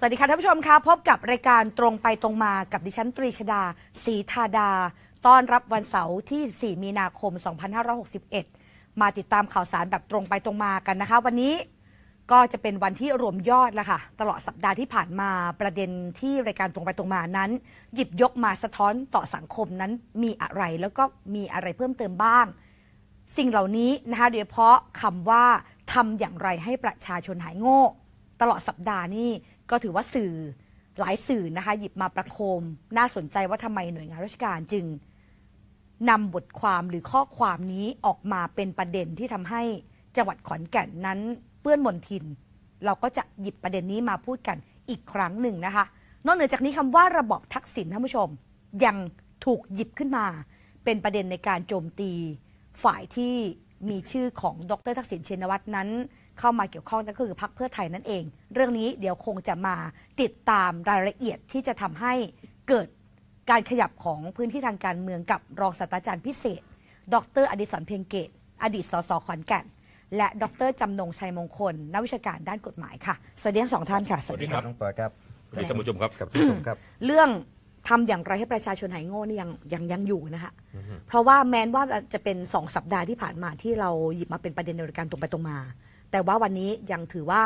สวัสดีค่ะท่านผู้ชมคะพบกับรายการตรงไปตรงมากับดิฉันตรีชดาศรีธาดา ต้อนรับวันเสาร์ที่4มีนาคม 2561 มาติดตามข่าวสาร แบบตรงไปตรงมากันนะคะวันนี้ก็จะเป็นวันที่รวมยอดแล้วค่ะตลอดสัปดาห์ที่ผ่านมาประเด็นที่รายการตรงไปตรงมานั้นหยิบยกมาสะท้อนต่อสังคมนั้นมีอะไร แล้วก็มีอะไรเพิ่มเติมบ้าง สิ่งเหล่านี้นะคะโดยเฉพาะคำว่าทำอย่างไรให้ประชาชนหายโง่ตลอดสัปดาห์นี้ก็ถือว่าสื่อหลายสื่อนะคะหยิบมาประโคม น่าสนใจว่าทำไมหน่วยงานราชการจึงนำบทความหรือข้อความนี้ออกมาเป็นประเด็นที่ทำให้จังหวัดขอนแก่นนั้นเปื้อนมนทินเราก็จะหยิบประเด็นนี้มาพูดกันอีกครั้งหนึ่งนะคะนอกเหนือจากนี้คำว่า ระบอบทักษิณท่านผู้ชม ยังถูกหยิบขึ้นมาเป็นประเด็นในการโจมตี ฝ่ายที่มีชื่อของดรทักษิณชินวัตรนั้นเข้ามาเกี่ยวข้องนั่นก็คือพักเพื่อไทยนั่นเอง เรื่องนี้เดี๋ยวคงจะมาติดตามรายละเอียดที่จะทำให้เกิดการขยับของพื้นที่ทางการเมืองกับรองศาสตราจารย์พิเศษ ดร อดิศรเพียงเกตอดีตสสขอนแก่น และดรจำนงชัยมงคลนักวิชาการด้านกฎหมายค่ะสวัสดีทั้งสองท่านค่ะสวัสดีครับน้องปอครับสวัสดีท่านผู้ชมครับกับผู้ชมครับเรื่องทำอย่างไรให้ประชาชนหายโง่นี่ยังยังยังอยู่นะคะเพราะว่าแม้นว่าจะเป็นสองสัปดาห์ที่ผ่านมาที่เราหยิบมาเป็นประเด็นในการตรงไปตรงมาแต่ว่าวันนี้ยังถือว่า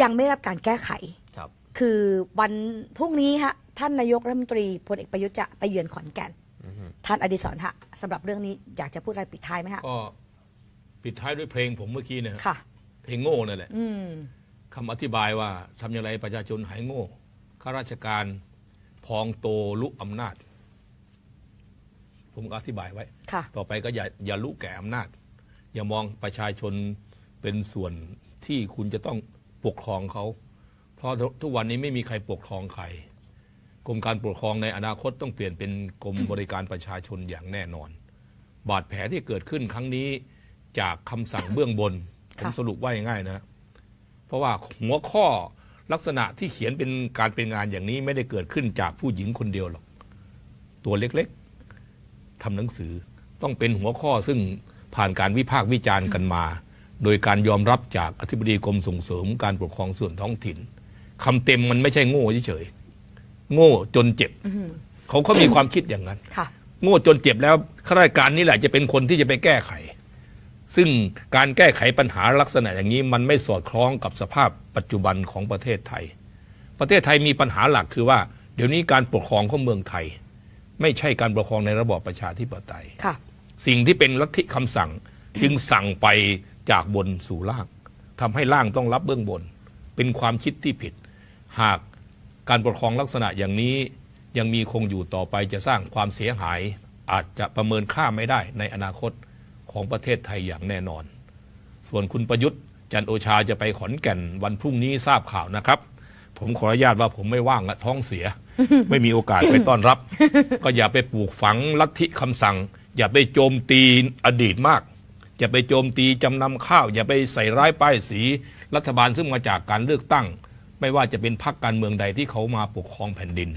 ยังไม่รับการแก้ไข ครับ คือวันพรุ่งนี้ฮะ ท่านนายกรัฐมนตรีพลเอกประยุทธ์จะไปเยือนขอนแก่นท่านอดิศรฮะสำหรับเรื่องนี้อยากจะพูดอะไรปิดท้ายไหมฮะ ก็ปิดท้ายด้วยเพลงผมเมื่อกี้เนี่ย ค่ะ เพลงโง่นั่นแหละคำอธิบายว่าทำอย่างไรประชาชนหายโง่ ข้าราชการพองโตลุกอำนาจ ผมก็อธิบายไว้ ค่ะ ต่อไปก็อย่าอย่าลุกแก่อำนาจ อย่ามองประชาชนเป็นส่วนที่คุณจะต้องปกครองเขา เพราะทุกวันนี้ไม่มีใครปกครองใคร กรมการปกครองในอนาคตต้องเปลี่ยนเป็นกรมบริการประชาชนอย่างแน่นอน บาดแผลที่เกิดขึ้นครั้งนี้จากคำสั่งเบื้องบนผมสรุปว่าง่ายนะ เพราะว่าหัวข้อลักษณะที่เขียนเป็นการเป็นงานอย่างนี้ไม่ได้เกิดขึ้นจากผู้หญิงคนเดียวหรอก ตัวเล็กๆทำหนังสือ ต้องเป็นหัวข้อซึ่งผ่านการวิพากษ์วิจารณ์กันมาโดยการยอมรับจาก อธิบดีกรมส่งเสริมการปกครองส่วนท้องถิ่น คำเต็มมันไม่ใช่โง่เฉยโง่จนเจ็บเขาเขามีความคิดอย่างนั้นโง่จนเจ็บแล้วข้าราชการนี่แหละ จะเป็นคนที่จะไปแก้ไข ซึ่งการแก้ไขปัญหาลักษณะอย่างนี้มันไม่สอดคล้องกับสภาพปัจจุบันของประเทศไทย ประเทศไทยมีปัญหาหลักคือว่าเดี๋ยวนี้การปกครองของเมืองไทย ไม่ใช่การปกครองในระบอบประชาธิปไตยสิ่งที่เป็นลัทธิคำสั่งจึงสั่งไปจากบนสู่ล่างทำให้ล่างต้องรับเบื้องบน เป็นความคิดที่ผิด หากการปกครองลักษณะอย่างนี้ยังมีคงอยู่ต่อไปจะสร้างความเสียหาย อาจจะประเมินค่าไม่ได้ ในอนาคตของประเทศไทยอย่างแน่นอน ส่วนคุณประยุทธ์ จันโอชาจะไปขอนแก่นวันพรุ่งนี้ทราบข่าวนะครับ ผมขออนุญาตว่าผมไม่ว่างและท้องเสียไม่มีโอกาสไปต้อนรับ ก็อย่าไปปลูกฝังลัทธิคำสั่ง อย่าไปโจมตีอดีตมากอย่าไปโจมตีจำนำข้าวอย่าไปใส่ร้ายป้ายสีรัฐบาลซึ่งมาจากการเลือกตั้ง ไม่ว่าจะเป็นพรรคการเมืองใดที่เขามาปกครองแผ่นดิน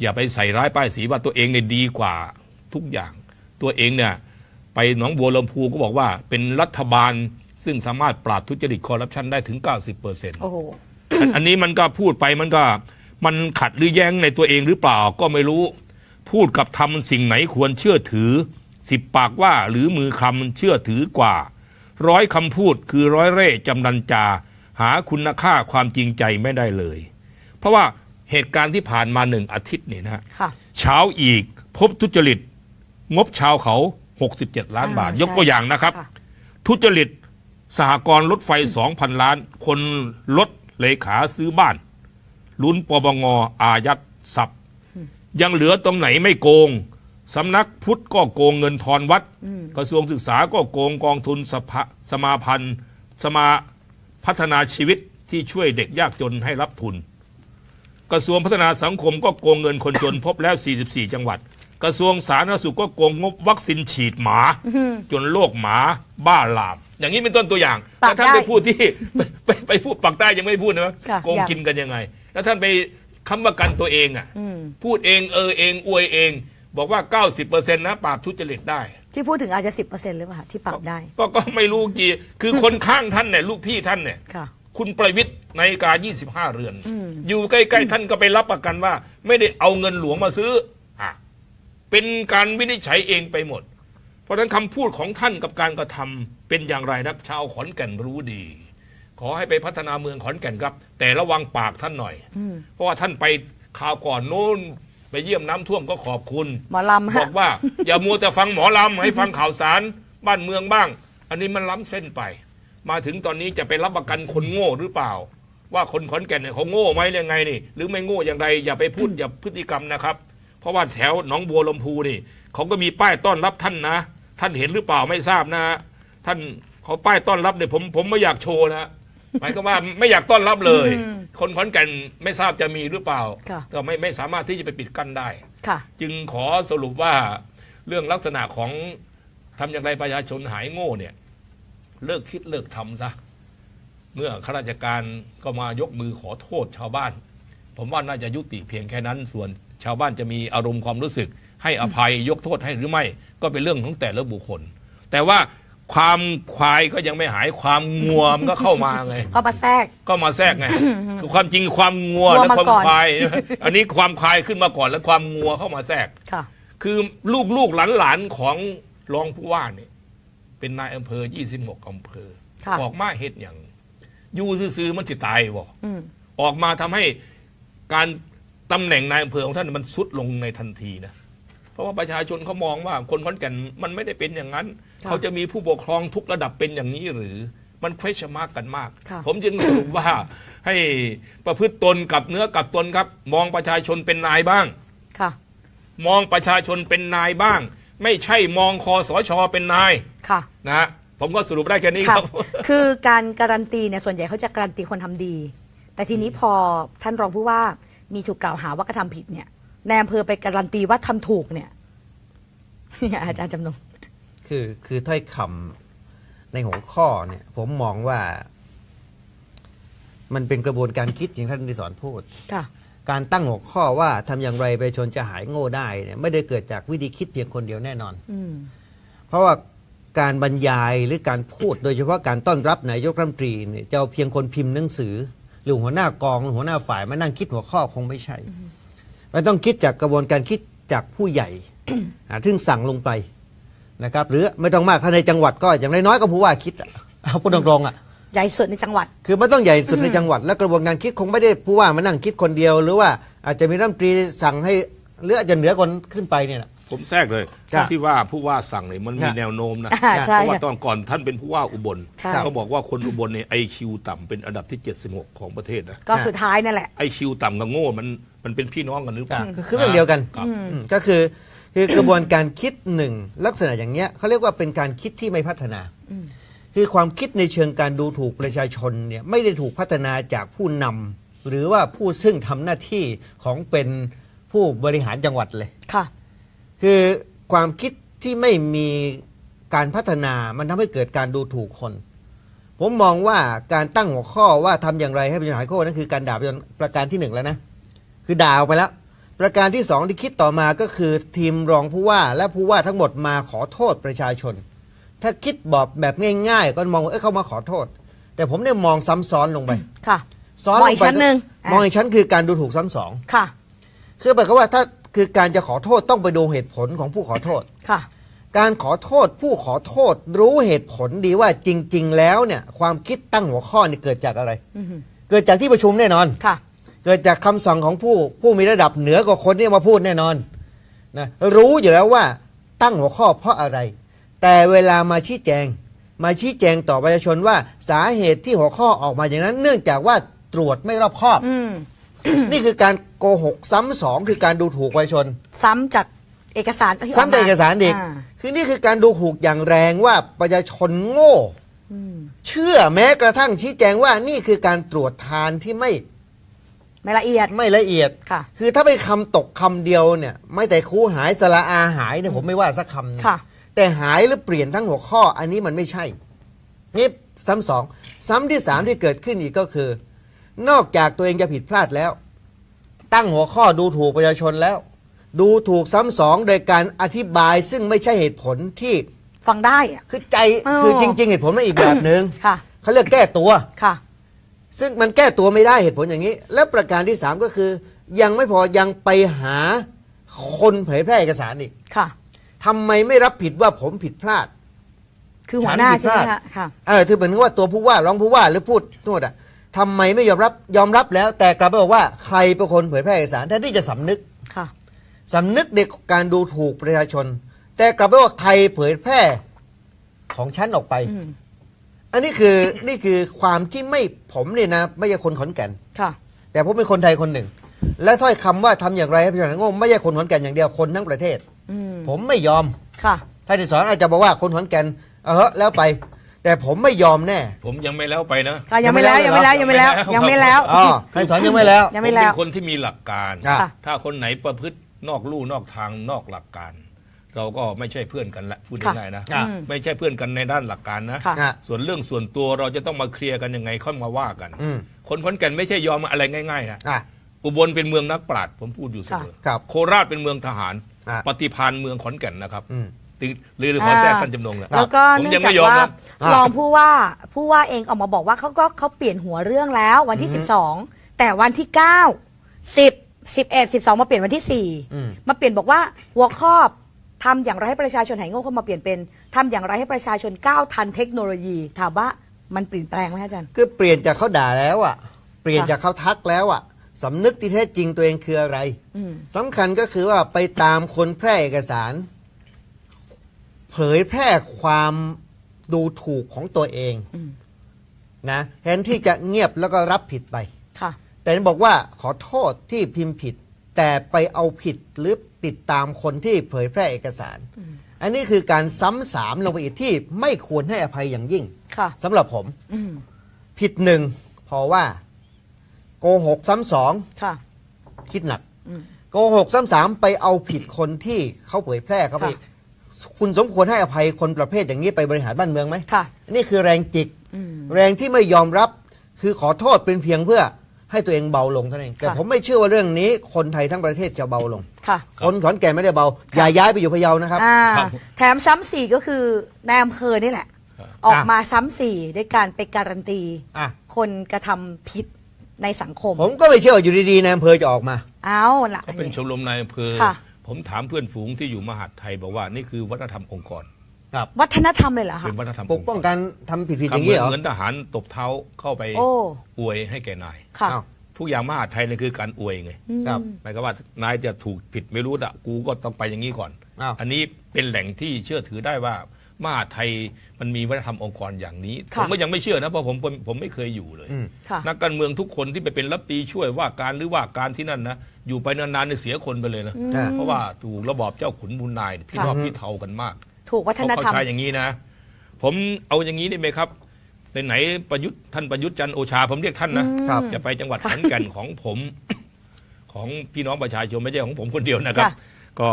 อย่าไปใส่ร้ายป้ายสีว่าตัวเองเนี่ยดีกว่าทุกอย่าง ตัวเองเนี่ยไปหนองบัวลำพูก็บอกว่า เป็นรัฐบาลซึ่งสามารถปราบทุจริตคอร์รัปชันได้ถึง90%โอ้โหอันนี้มันก็พูดไปมันก็มันขัดหรือแย้งในตัวเองหรือเปล่าก็ไม่รู้ พูดกับทำสิ่งไหนควรเชื่อถือสิบปากว่าหรือมือคำเชื่อถือกว่า ร้อยคำพูดคือร้อยเร่จำดันจา หาคุณค่าความจริงใจไม่ได้เลย เพราะว่าเหตุการณ์ที่ผ่านมาหนึ่งอาทิตย์ นี่ นะะเช้าอีกพบทุจริตงบ ชาวเขา 67 ล้านบาท ยกตัวอย่างนะครับ ทุจริต สหกรณ์รถไฟ2,000ล้าน คนลดเลขาซื้อบ้าน ลุ้นปปงอายัดทรัพย์ยังเหลือตรงไหนไม่โกงสำนักพุทธก็โกงเงินทอนวัด กระทรวงศึกษาก็โกงกองทุนสภาสมาพันธ์สมาพัฒนาชีวิตที่ช่วยเด็กยากจนให้รับทุน กระทรวงพัฒนาสังคมก็โกงเงินคนจน พบแล้ว 44 จังหวัด กระทรวงสาธารณสุขก็โกงงบวัคซีนฉีดหมา จนโรคหมาบ้าลาม อย่างนี้เป็นต้นตัวอย่างแต่ท่านไปพูดที่ไปไปพูดปากใต้ยังไม่พูดนะโกงกินกันยังไง แล้วท่านไปคำประกันตัวเองอ่ะพูดเองเออเองอวยเองบอกว่า 90%นะปราบทุจริตได้ ที่พูดถึงอาจจะสิบเปอร์เซ็นต์หรือเปล่า ที่ปราบได้ก็ก็ไม่รู้กี่ คือคนข้างท่านเนี่ยลูกพี่ท่านเนี่ยค่ะคุณประวิทย์ในกา25 เรือน อยู่ใกล้ ๆ ท่านก็ไปรับประกันว่า ไม่ได้เอาเงินหลวงมาซื้อเป็นการวินิจฉัยเองไปหมด เพราะฉะนั้นคำพูดของท่านกับการกระทำเป็นอย่างไรนักชาวขอนแก่นรู้ดี ขอให้ไปพัฒนาเมืองขอนแก่นครับ แต่ระวังปากท่านหน่อยเพราะว่าท่านไปข่าวก่อนโน้นไปเยี่ยมน้ำท่วมก็ขอบคุณหมอลำบฮะอกว่า อย่ามัวแต่ฟังหมอลำให้ฟังข่าวสารบ้านเมืองบ้าง อันนี้มันล้ำเส้นไป มาถึงตอนนี้จะไปรับประกันคนโง่หรือเปล่า ว่าคนขอนแก่นเนี่ยเขาโง่ไหมยังไงนี่ หรือไม่โง่อย่างไรอย่าไปพูดอย่าพฤติกรรมนะครับ เพราะว่าแถวหนองบัวลำพูนี่เขาก็มีป้ายต้อนรับท่านนะ ท่านเห็นหรือเปล่าไม่ทราบนะท่านเขาป้ายต้อนรับเนี่ยผมผมไม่อยากโชว์นะหมายก็ว่าไม่อยากต้อนรับเลย คนขอนแก่นไม่ทราบจะมีหรือเปล่าก็ไม่ไม่สามารถที่จะไปปิดกั้นได้ค่ะจึงขอสรุปว่าเรื่องลักษณะของทำอย่างไรประชาชนหายโง่เนี่ย เลิกคิดเลิกทำซะ เมื่อข้าราชการก็มายกมือขอโทษชาวบ้าน ผมว่าน่าจะยุติเพียงแค่นั้นส่วนชาวบ้านจะมีอารมณ์ความรู้สึก ให้อภัยยกโทษให้หรือไม่ ก็เป็นเรื่องของแต่ละบุคคล แต่ว่าความควายก็ยังไม่หายความงัวมันก็เข้ามาไงก็มาแทรกก็มาแทรกไงคือความจริงความงัวและความควาย อันนี้ความควายขึ้นมาก่อนแล้วความงัวเข้ามาแทรกค่ะคือลูกลูกหลานหลานของรองผู้ว่าเนี่ยเป็นนายอำเภอยี่สิบหกอำเภอออกมาเห็ดอย่างยู่ซื้อมันจิตายบ่อกออกมาทำให้การตำแหน่งนายอำเภอของท่านมันสุดลงในทันทีนะราะว่าประชาชนเขามองว่าคนขอนแก่นมันไม่ได้เป็นอย่างนั้นเขาจะมีผู้ปกครองทุกระดับเป็นอย่างนี้หรือ มันเควชมากกันมากผมจึงสรุปว่าให้ประพฤติตนกับเนื้อกับตนครับ มองประชาชนเป็นนายบ้างค่ะมองประชาชนเป็นนายบ้าง ไม่ใช่มองคอสอชอเป็นนายค่ะนะฮะผมก็สรุปได้แค่นี้ครับ คือการการันตีเนี่ยส่วนใหญ่เขาจะการันตีคนทำดี แต่ทีนี้พอท่านรองผู้ว่า มีถูกกล่าวหาว่ากระทำผิดเนี่ยานอำเภอไปการันตีว่าทำถูก เนี่ยอาจารย์จำนงคือคือถ้อยคำในหัวข้อเนี่ย ผมมองว่ามันเป็นกระบวนการคิดอย่างท่านที่สอนพูดค่ะการตั้งหัวข้อว่าทำอย่างไรประชาชนจะหายโง่ได้เนี่ยไม่ได้เกิดจากวิธีคิดเพียงคนเดียวแน่นอนอเพราะว่าการบรรยายหรือการพูดโดยเฉพาะการต้อนรับนายกรัฐมนตรีเนี่ยจะเพียงคนพิมพ์หนังสือหรือหัวหน้ากองหัวหน้าฝ่ายมานั่งคิดหัวข้อคงไม่ใช่มันต้องคิดจากกระบวนการคิดจากผู้ใหญ่ซึ่งสั่งลงไปนะครับหรือไม่ต้องมากถ้าในจังหวัดก็อย่างน้อยๆก็ผู้ว่าคิดเอาพูดตรงๆอ่ะใหญ่สุดในจังหวัด คือมันต้องใหญ่สุดในจังหวัด และกระบวนการคิดคงไม่ได้ผู้ว่ามานั่งคิดคนเดียว หรือว่าอาจจะมีรัฐมนตรีสั่งให้เลือกจะเหนือคนขึ้นไปเนี่ยผมแทรกเลย ที่ว่าผู้ว่าสั่งเนี่ยมันมีแนวโน้มนะเพราะว่าตอนก่อนท่านเป็นผู้ว่าอุบลเขาบอกว่าคนอุบลเนี่ยไอคิวต่ำเป็นอันดับที่76 ของประเทศนะก็สุดท้ายนั่นแหละไอคิวต่ำกับโง่มันมันเป็นพี่น้องกันหรือเปล่าคือเรื่องเดียวกันก็คือคือกระบวนการคิดหนึ่งลักษณะอย่างเนี้ยเขาเรียกว่าเป็นการคิดที่ไม่พัฒนา คือความคิดในเชิงการดูถูกประชาชนเนี่ยไม่ได้ถูกพัฒนาจากผู้นำหรือว่าผู้ซึ่งทำหน้าที่ของเป็นผู้บริหารจังหวัดเลยค่ะคือ ความคิดที่ไม่มีการพัฒนามันทำให้เกิดการดูถูกคน ผมมองว่าการตั้งหัวข้อว่าทำอย่างไรให้เป็นหายโคนั่นคือการด่าเป็นประการที่หนึ่งแล้วนะคือด่าไปแล้ว ประการที่สองที่คิดต่อมาก็คือทีมรองผู้ว่าและผู้ว่าทั้งหมดมาขอโทษประชาชน ถ้าคิดบอกแบบง่ายๆก็มองเออเขามาขอโทษ แต่ผมเนี่ยมองซ้ำซ้อนลงไปค่ะซ้อนลงไปมองอีกชั้นคือการดูถูกซ้ำสองค่ะคือแปลว่าถ้าคือการจะขอโทษต้องไปดูเหตุผลของผู้ขอโทษค่ะการขอโทษ ผู้ขอโทษรู้เหตุผลดีว่าจริง ๆ แล้วเนี่ย ความคิดตั้งหัวข้อเนี่ยเกิดจากอะไรออืเกิดจากที่ประชุมแน่นอนค่ะ เกิดจากคำสั่งของผู้ผู้มีระดับเหนือกว่าคนนี้มาพูดแน่นอนนะรู้อยู่แล้วว่าตั้งหัวข้อเพราะอะไร แต่เวลามาชี้แจง มาชี้แจงต่อประชาชนว่าสาเหตุที่หัวข้อออกมาอย่างนั้น เนื่องจากว่าตรวจไม่รอบคอบอืนี่คือการโกหก ซ้ำสองคือการดูถูกประชาชน ซ้ำจากเอกสารซ้ำจากเอกสารอีกคือนี่คือการดูถูกอย่างแรงว่า ประชาชนโง่เชื่อแม้กระทั่งชี้แจงว่า นี่คือการตรวจทานที่ไม่ไม่ละเอียดไม่ละเอียดค่ะคือถ้าเป็นคำตกคำเดียวเนี่ยไม่แต่คู่หายสละอาหายเนี่ยผมไม่ว่าสักคำค่ะ แต่หายหรือเปลี่ยนทั้งหัวข้อ อันนี้มันไม่ใช่ นี่ซ้ำสองซ้ำที่สามที่เกิดขึ้นอีกก็คือนอกจากตัวเองจะผิดพลาดแล้ว ตั้งหัวข้อดูถูกประชาชนแล้ว ดูถูกซ้ำสองโดยการอธิบาย ซึ่งไม่ใช่เหตุผลที่ฟังได้คือใจคือจริงๆ เหตุผลมันอีกแบบหนึง่งเขาเรียกแก้ตัวค่ะซึ่งมันแก้ตัวไม่ได้เหตุผลอย่างนี้ และประการที่สามก็คือ ยังไม่พอยังไปหาคนเผยแพร่เอกสารอีกค่ะทำไมไม่รับผิดว่าผมผิดพลาด คือหัวหน้าใช่ไหมคะค่ะ เออถือเหมือนว่าตัวผู้ว่าร้องผู้ว่าหรือพูดโทษอ่ะทำไมไม่ยอมรับยอมรับแล้ว แต่กลับไปบอกว่าใครเป็นคนเผยแพร่เอกสารแทนที่จะสำนึกค่ะสำนึกในการดูถูกประชาชน แต่กลับไปว่าใครเผยแพร่ของฉันออกไปอันนี้คือนี่คือความที่ไม่ผมเนี่ยนะ ไม่ใช่คนขอนแก่นค่ะ แต่ผมเป็นคนไทยคนหนึ่ง และถ้อยคำว่าทำอย่างไรให้ประชาชนโง่ไม่ใช่คนขอนแก่นอย่างเดียวคนทั้งประเทศผมไม่ยอมค่ะท่านที่สอนอาจจะบอกว่าคนขอนแก่นเออแล้วไปแต่ผมไม่ยอมแน่ผมยังไม่แล้วไปนะ่ะยังไม่แล้วยังไม่แล้วยังไม่แล้ว ยังไม่แล้วอ๋อใครสอนยังไม่แล้วยังไม่แล้วคนที่มีหลักการ ถ้าคนไหนประพฤตินอกลู่นอกทางนอกหลักการ เราก็ไม่ใช่เพื่อนกันละพูดง่ายๆนะ ไม่ใช่เพื่อนกันในด้านหลักการนะ ส่วนเรื่องส่วนตัวเราจะต้องมาเคลียร์กันยังไงค่อยมาว่ากัน คนข้นแก่นไม่ใช่ยอมอะไรง่ายๆฮะออุบลเป็นเมืองนักปราชญ์ผมพูดอยู่เสมอโคราชเป็นเมืองทหาร ปฏิพานเมืองขอนแก่นนะครับอืหรือหรือามอแทรกทันจำนงแลแล้วก็ผมนยังกไม่ยอมว่านะรองผู้ว่าผู้ว่าเองออกมาบอกว่าเขาก็เขาเปลี่ยนหัวเรื่องแล้ววันที่สสิบองแต่วันที่เเก้าสสิิบบอ็ดสิบสองมาเปลี่ยนวันที่สี่มาเปลี่ยนบอกว่าหัวครอบทำอย่างไรให้ประชาชนหายโง่เข้ามาเปลี่ยนเป็นทำอย่างไรให้ประชาชนก้าวทันเทคโนโลยี ถามว่ามันเปลี่ยนแปลงไหมอาจารย์คือ เปลี่ยนจากเขาด่าแล้วอ่ะ เปลี่ยนจากเขาทักแล้วอ่ะสำนึกที่แท้จริงตัวเองคืออะไรสำคัญก็คือว่าไปตามคนแพร่เอกสารเผยแพร่ความดูถูกของตัวเองนะแทนที่จะเงียบแล้วก็รับผิดไปแต่บอกว่า ขอโทษที่พิมพ์ผิด แต่ไปเอาผิดหรือติดตามคนที่เผยแพร่เอกสารอันนี้คือการซ้ำสามลงไปอีกที่ไม่ควรให้อภัยอย่างยิ่งสำหรับผมมผิดหนึ่งพอว่า โกหก ซ้ำสองคิดหนักโกหก ซ้ำสามไปเอาผิดคนที่เขาเผยแพร่เขาไปคุณสมควรให้อภัยคนประเภทอย่างนี้ไปบริหารบ้านเมืองไหมค่ะ นี่คือแรงจิกแรงที่ไม่ยอมรับคือขอโทษเป็นเพียงเพื่อให้ตัวเองเบาลงเท่านั้น แต่ผมไม่เชื่อว่าเรื่องนี้คนไทยทั้งประเทศจะเบาลงค่ะคนขอนแก่นไม่ได้เบา อย่าย้ายไปอยู่พะเยานะครับแถมซ้ำสี่ก็คือนายอำเภอนี่แหละ ออกมาซ้ำสี่ด้วยการไปการันตีคนกระทำผิดในสังคม ผมก็ไม่เชื่ออยู่ดีๆนายอำเภอจะออกมา เอาล่ะเขาเป็นชมรมนายอำเภอผมถามเพื่อนฝูงที่อยู่มหาดไทยบอกว่านี่คือวัฒนธรรมองค์กร ครับ วัฒนธรรมเลยเหรอคะเป็นวัฒนธรรมปกป้องการทำผิดๆอย่างนี้เหรอเหมือนทหารตบเท้าเข้าไปอวยให้แก่นายค่ะทุกอย่างมหาดไทยนี่คือการอวยไงครับหมายความว่านายจะถูกผิดไม่รู้อะกูก็ต้องไปอย่างนี้ก่อนอันนี้เป็นแหล่งที่เชื่อถือได้ว่ามหาดไทยมันมีวัฒนธรรมองค์กรอย่างนี้ผมก็ยังไม่เชื่อนะเพราะผมผมผมไม่เคยอยู่เลย นักการเมืองทุกคนที่ไปเป็นรับปีช่วยว่าการหรือว่าการที่นั่นนะอยู่ไปนานๆเนี่ยเสียคนไปเลยนะเพราะว่าถูกระบอบเจ้าขุนบุญนายพี่นอบพี่เทากันมาก ถูกวัฒนธรรมเขาใช้อย่างนี้นะ ผมเอาอย่างนี้ได้ไหมครับไหนประยุทธ์ท่านประยุทธ์จันโอชาผมเรียกท่านนะจะไปจังหวัดขอนแก่นของผมของพี่น้องประชาชนไม่ใช่ของผมคนเดียวนะครับ ก็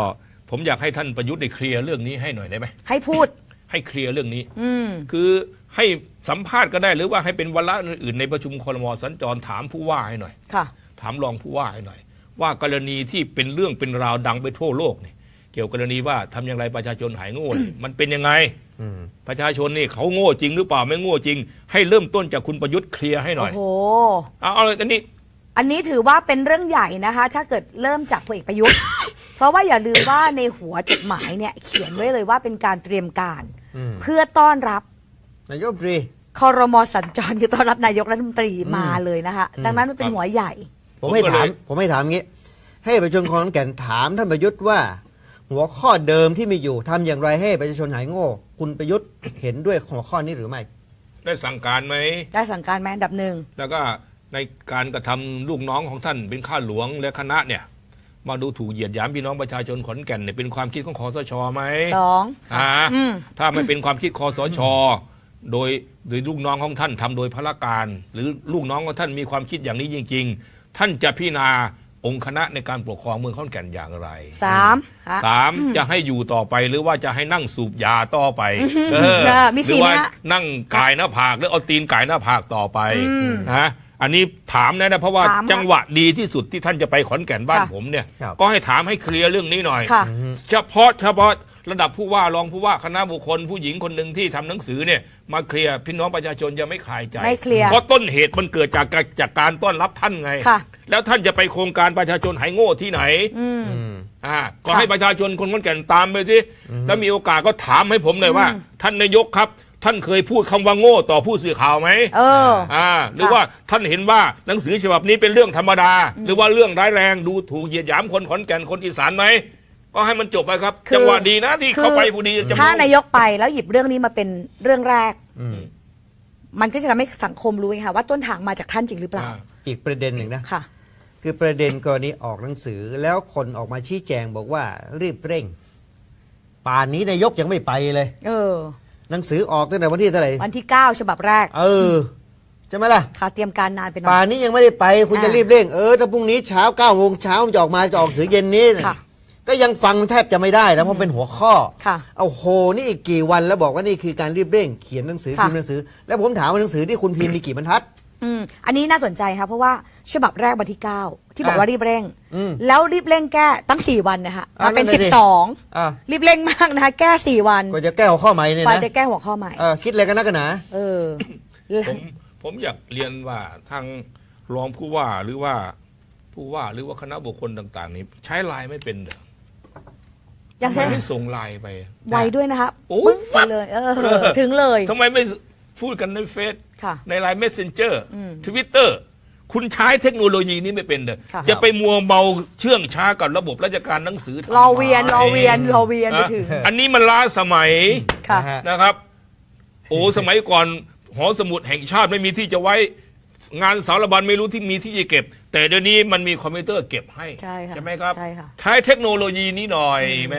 ผมอยากให้ท่านประยุทธ์ได้เคลียร์เรื่องนี้ให้หน่อยได้ไหมให้พูดให้เคลียร์เรื่องนี้ อืคือให้สัมภาษณ์ก็ได้หรือว่าให้เป็นวาระอื่นในประชุมคอรมอสัญจรถามผู้ว่าให้หน่อยค่ะถามรองผู้ว่าให้หน่อยว่ากรณีที่เป็นเรื่องเป็นราวดังไปทั่วโลกเนี่ยเกี่ยวกับกรณีว่าทำอย่างไรประชาชนหายโง่ มันเป็นยังไงอประชาชนนี่เขาโง่จริงหรือเปล่าไม่โง่จริงให้เริ่มต้นจากคุณประยุทธ์เคลียร์ให้หน่อยโอ้โหเอาเอาเลยอันนี้ อันนี้ถือว่าเป็นเรื่องใหญ่นะคะถ้าเกิดเริ่มจากพลเอกประยุทธ์เพราะว่าอย่าลืมว่าในหัวจดหมายเนี่ยเขียนไว้เลยว่าเป็นการเตรียมการเพื่อต้อนรับนายกรัฐมนตรีคอรมอสัญจรคือต้อนรับนายกรัฐมนตรีมาเลยนะคะดังนั้นมันเป็นหัวใหญ่ผมให้ถาม ผมให้ถามงี้ ให้ประชาชนของแก่นถามท่านประยุทธ์ว่า หัวข้อเดิมที่มีอยู่ทำอย่างไรให้ ประชาชนหายโง่ คุณประยุทธ์เห็นด้วยหัวข้อนี้หรือไม่ ได้สั่งการไหม ได้สั่งการไหมอันดับหนึ่ง แล้วก็ในการกระทำลูกน้องของท่านเป็นข้าหลวงและคณะเนี่ย มาดูถูกเหยียดหยามพี่น้องประชาชนขอนแก่นเนี่ยเป็นความคิดของคอสชไหมสองอ่าถ้าไม่เป็นความคิดคอสช โดยโดยลูกน้องของท่านทำโดยพละการ หรือลูกน้องของท่านมีความคิดอย่างนี้จริง ๆท่านจะพิจารณาองค์คณะในการปกครองเมืองขอนแก่นอย่างไรสามสามจะให้อยู่ต่อไป หรือว่าจะให้นั่งสูบยาต่อไปหรือว่านั่งกายหน้าผากหรือเอาตีนกายหน้าผากต่อไปนะ อันนี้ถามนะนะเพราะว่าจังหวะดีที่สุดที่ท่านจะไปขอนแก่นบ้านผมเนี่ยก็ให้ถามให้เคลียร์เรื่องนี้หน่อยเฉพาะเฉพาะระดับผู้ว่ารองผู้ว่าคณะบุคคลผู้หญิงคนหนึ่งที่ทำหนังสือเนี่ย มาเคลียร์พี่น้องประชาชนยังไม่ขายใจไม่เคลียร์เพราะต้นเหตุมันเกิดจากจากการต้อนรับท่านไงแล้วท่านจะไปโครงการประชาชนหายโง่ที่ไหนอ่าก็ให้ประชาชนคนขอนแก่นตามไปสิแล้วมีโอกาสก็ถามให้ผมหน่อยว่าท่านนายกครับ ท่านเคยพูดคำว่าโง่ต่อผู้สื่อข่าวไหมเอออ่า หรือว่าท่านเห็นว่าหนังสือฉบับนี้เป็นเรื่องธรรมดา หรือว่าเรื่องร้ายแรงดูถูกเหยียดหยามคนขอนแก่นคนอีสานไหมก็ให้มันจบไปครับ จังหวะดีนะที่เข้าไปพอดีจะถ้านายกไป แล้วหยิบเรื่องนี้มาเป็นเรื่องแรกมันก็จะทำให้สังคมรู้ไงคะว่าต้นทางมาจากท่านจริงหรือเปล่า อีกประเด็นหนึ่งนะค่ะคือประเด็นกรณีออกหนังสือแล้วคนออกมาชี้แจงบอกว่า รีบเร่ง ป่านนี้นายกยังไม่ไปเลย เออ หนังสือออกตั้งแต่วันที่เท่าไหร่วันที่เก้าฉบับแรก เออใช่ไหมล่ะค่ะเตรียมการนานไปหน่อป่านนี้ยังไม่ได้ไปคุณจะรีบเร่ง เออถ้าพรุ่งนี้เช้าเก้าโมงเช้าจะออกมาจะออกสือเย็นนี้ค่ะก็ยังฟังแทบจะไม่ได้แล้วเพราะเป็นหัวข้อค่ะเอาโหนี่อีกกี่วัน แล้วบอกว่านี่คือการรีบเร่ง เขียนหนังสือคพิมพ์หนังสือแล้วผมถามว่าหนังสือที่คุณพิมพ์มีกี่บรรทัด อืมอันนี้น่าสนใจค่ะเพราะว่าฉบับแรกวันที่เก้าที่บอกว่ารีบเร่งอืมแล้ว รีบเร่งแก้ตั้งสี่วันนะคะมาเป็นสิบสองอ่รีบเร่งมากนะคะแก้สี่วันกว่าจะแก้หัวข้อใหม่เนี่ยกว่าจะแก้หัวข้อใหม่คิดอะไรกันนะกันนะเออผมผมอยากเรียนว่าทางรองผู้ว่าหรือว่าผู้ว่าหรือว่าคณะบุคคลต่างๆ นี้ ใช้ไลน์ไม่เป็นเด้ออยากใช้ไม่ส่งไลน์ไป ไวด้วยนะคะโอ้ปึไปเลยเออถึงเลย ทำไมไม่พูดกันในเฟซ ในไลน์เมสเซนเจอร์ทวิตเตอร์ คุณใช้เทคโนโลยีนี้ไม่เป็นเลยจะไปมัวเมาเชื่องช้ากับระบบราชการหนังสือรอเวียนรอเวียนรอเวียนไปถึง อันนี้มันล้าสมัยนะนะครับ โอ้ สมัยก่อนหอสมุดแห่งชาติไม่มีที่จะไว้งานสารบัญไม่รู้ที่มีที่จะเก็บ แต่เดี๋ยวนี้มันมีคอมพิวเตอร์เก็บให้ใช่ค่ะไหมครับใช่ค่ะใช้เทคโนโลยีนี้หน่อยแหม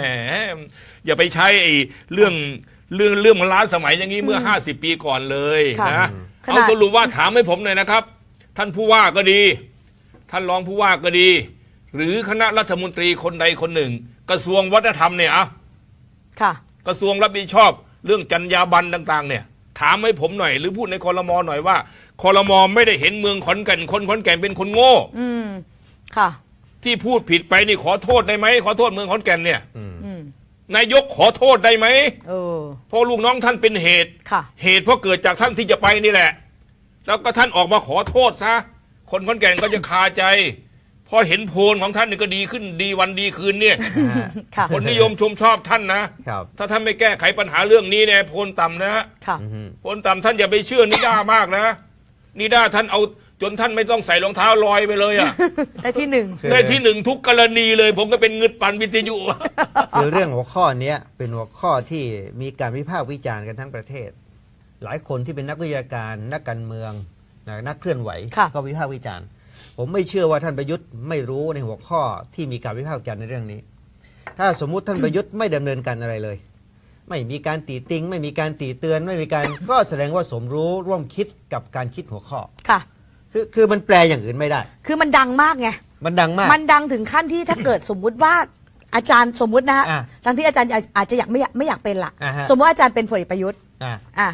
อย่าไปใช้ไอ้เรื่องเรื่องเรื่องล้าสมัยอย่างนี้เมื่อ 50 ปีก่อนเลยนะเอาสรุปว่าถามให้ผมหน่อยนะครับ ท่านผู้ว่าก็ดี ท่านรองผู้ว่าก็ดี หรือคณะรัฐมนตรีคนใดคนหนึ่ง กระทรวงวัฒนธรรมเนี่ยอะค่ะ กระทรวงรับผิดชอบเรื่องจรรยาบรรณต่าง ๆเนี่ยถามให้ผมหน่อยหรือพูดในคอรมอหน่อยว่าคอรมอไม่ได้เห็นเมืองขอนแก่นคนขอนแก่นเป็นคนโง่ อืมค่ะ ที่พูดผิดไปนี่ขอโทษได้ไหมขอโทษเมืองขอนแก่นเนี่ย อืมนายกขอโทษได้ไหมเเพราะลูกน้องท่านเป็นเหตุค่ะ เหตุเพราะเกิดจากท่านที่จะไปนี่แหละ แล้วก็ท่านออกมาขอโทษซะคนขอนแก่นก็จะคาใจพอเห็นโพลของท่านนี่ก็ดีขึ้นดีวันดีคืนเนี่ยคนนิยมชมชอบท่านนะ ถ้า ท่าน ไม่แก้ไขปัญหาเรื่องนี้เนี่ยโพลต่ำนะฮะโพลต่ำท่าน อย่าไปเชื่อนิด้า มากนะนิด้า ท่านเอาจนท่านไม่ต้องใส่รองเท้าลอยไปเลยอ่ะได้ที่หนึ่งได้ที่หนึ่งทุกกรณีเลย ผม ก็เป็นเงินปันวิทยุคือเรื่องหัวข้อเนี้ยเป็นหัวข้อที่มีการวิพากษ์วิจารณ์กันทั้งประเทศ หลายคนที่เป็นนักวิชาการนักการเมืองนักเคลื่อนไหวก็วิพากษ์วิจารณ์ผมไม่เชื่อว่าท่านประยุทธ์ไม่รู้ในหัวข้อที่มีการวิพากษ์วิจารณ์ในเรื่องนี้ ถ้าสมมุติท่านประยุทธ์ไม่ดำเนินการอะไรเลย ไม่มีการตีติง ไม่มีการตีเตือนไม่มีการก็แสดงว่าสมรู้ร่วมคิดกับการคิดหัวข้อ ค่ะ คือคือมันแปลอย่างอื่นไม่ได้ คือมันดังมากไง มันดังมาก มันดังถึงขั้นที่ถ้าเกิดสมมุติว่าอาจารย์สมมุตินะฮะทั้งที่อาจารย์อาจจะอยากไม่อยากไม่อยากเป็นละสมมติอาจารย์เป็นผลเอกประยุทธ์นะอ่ะ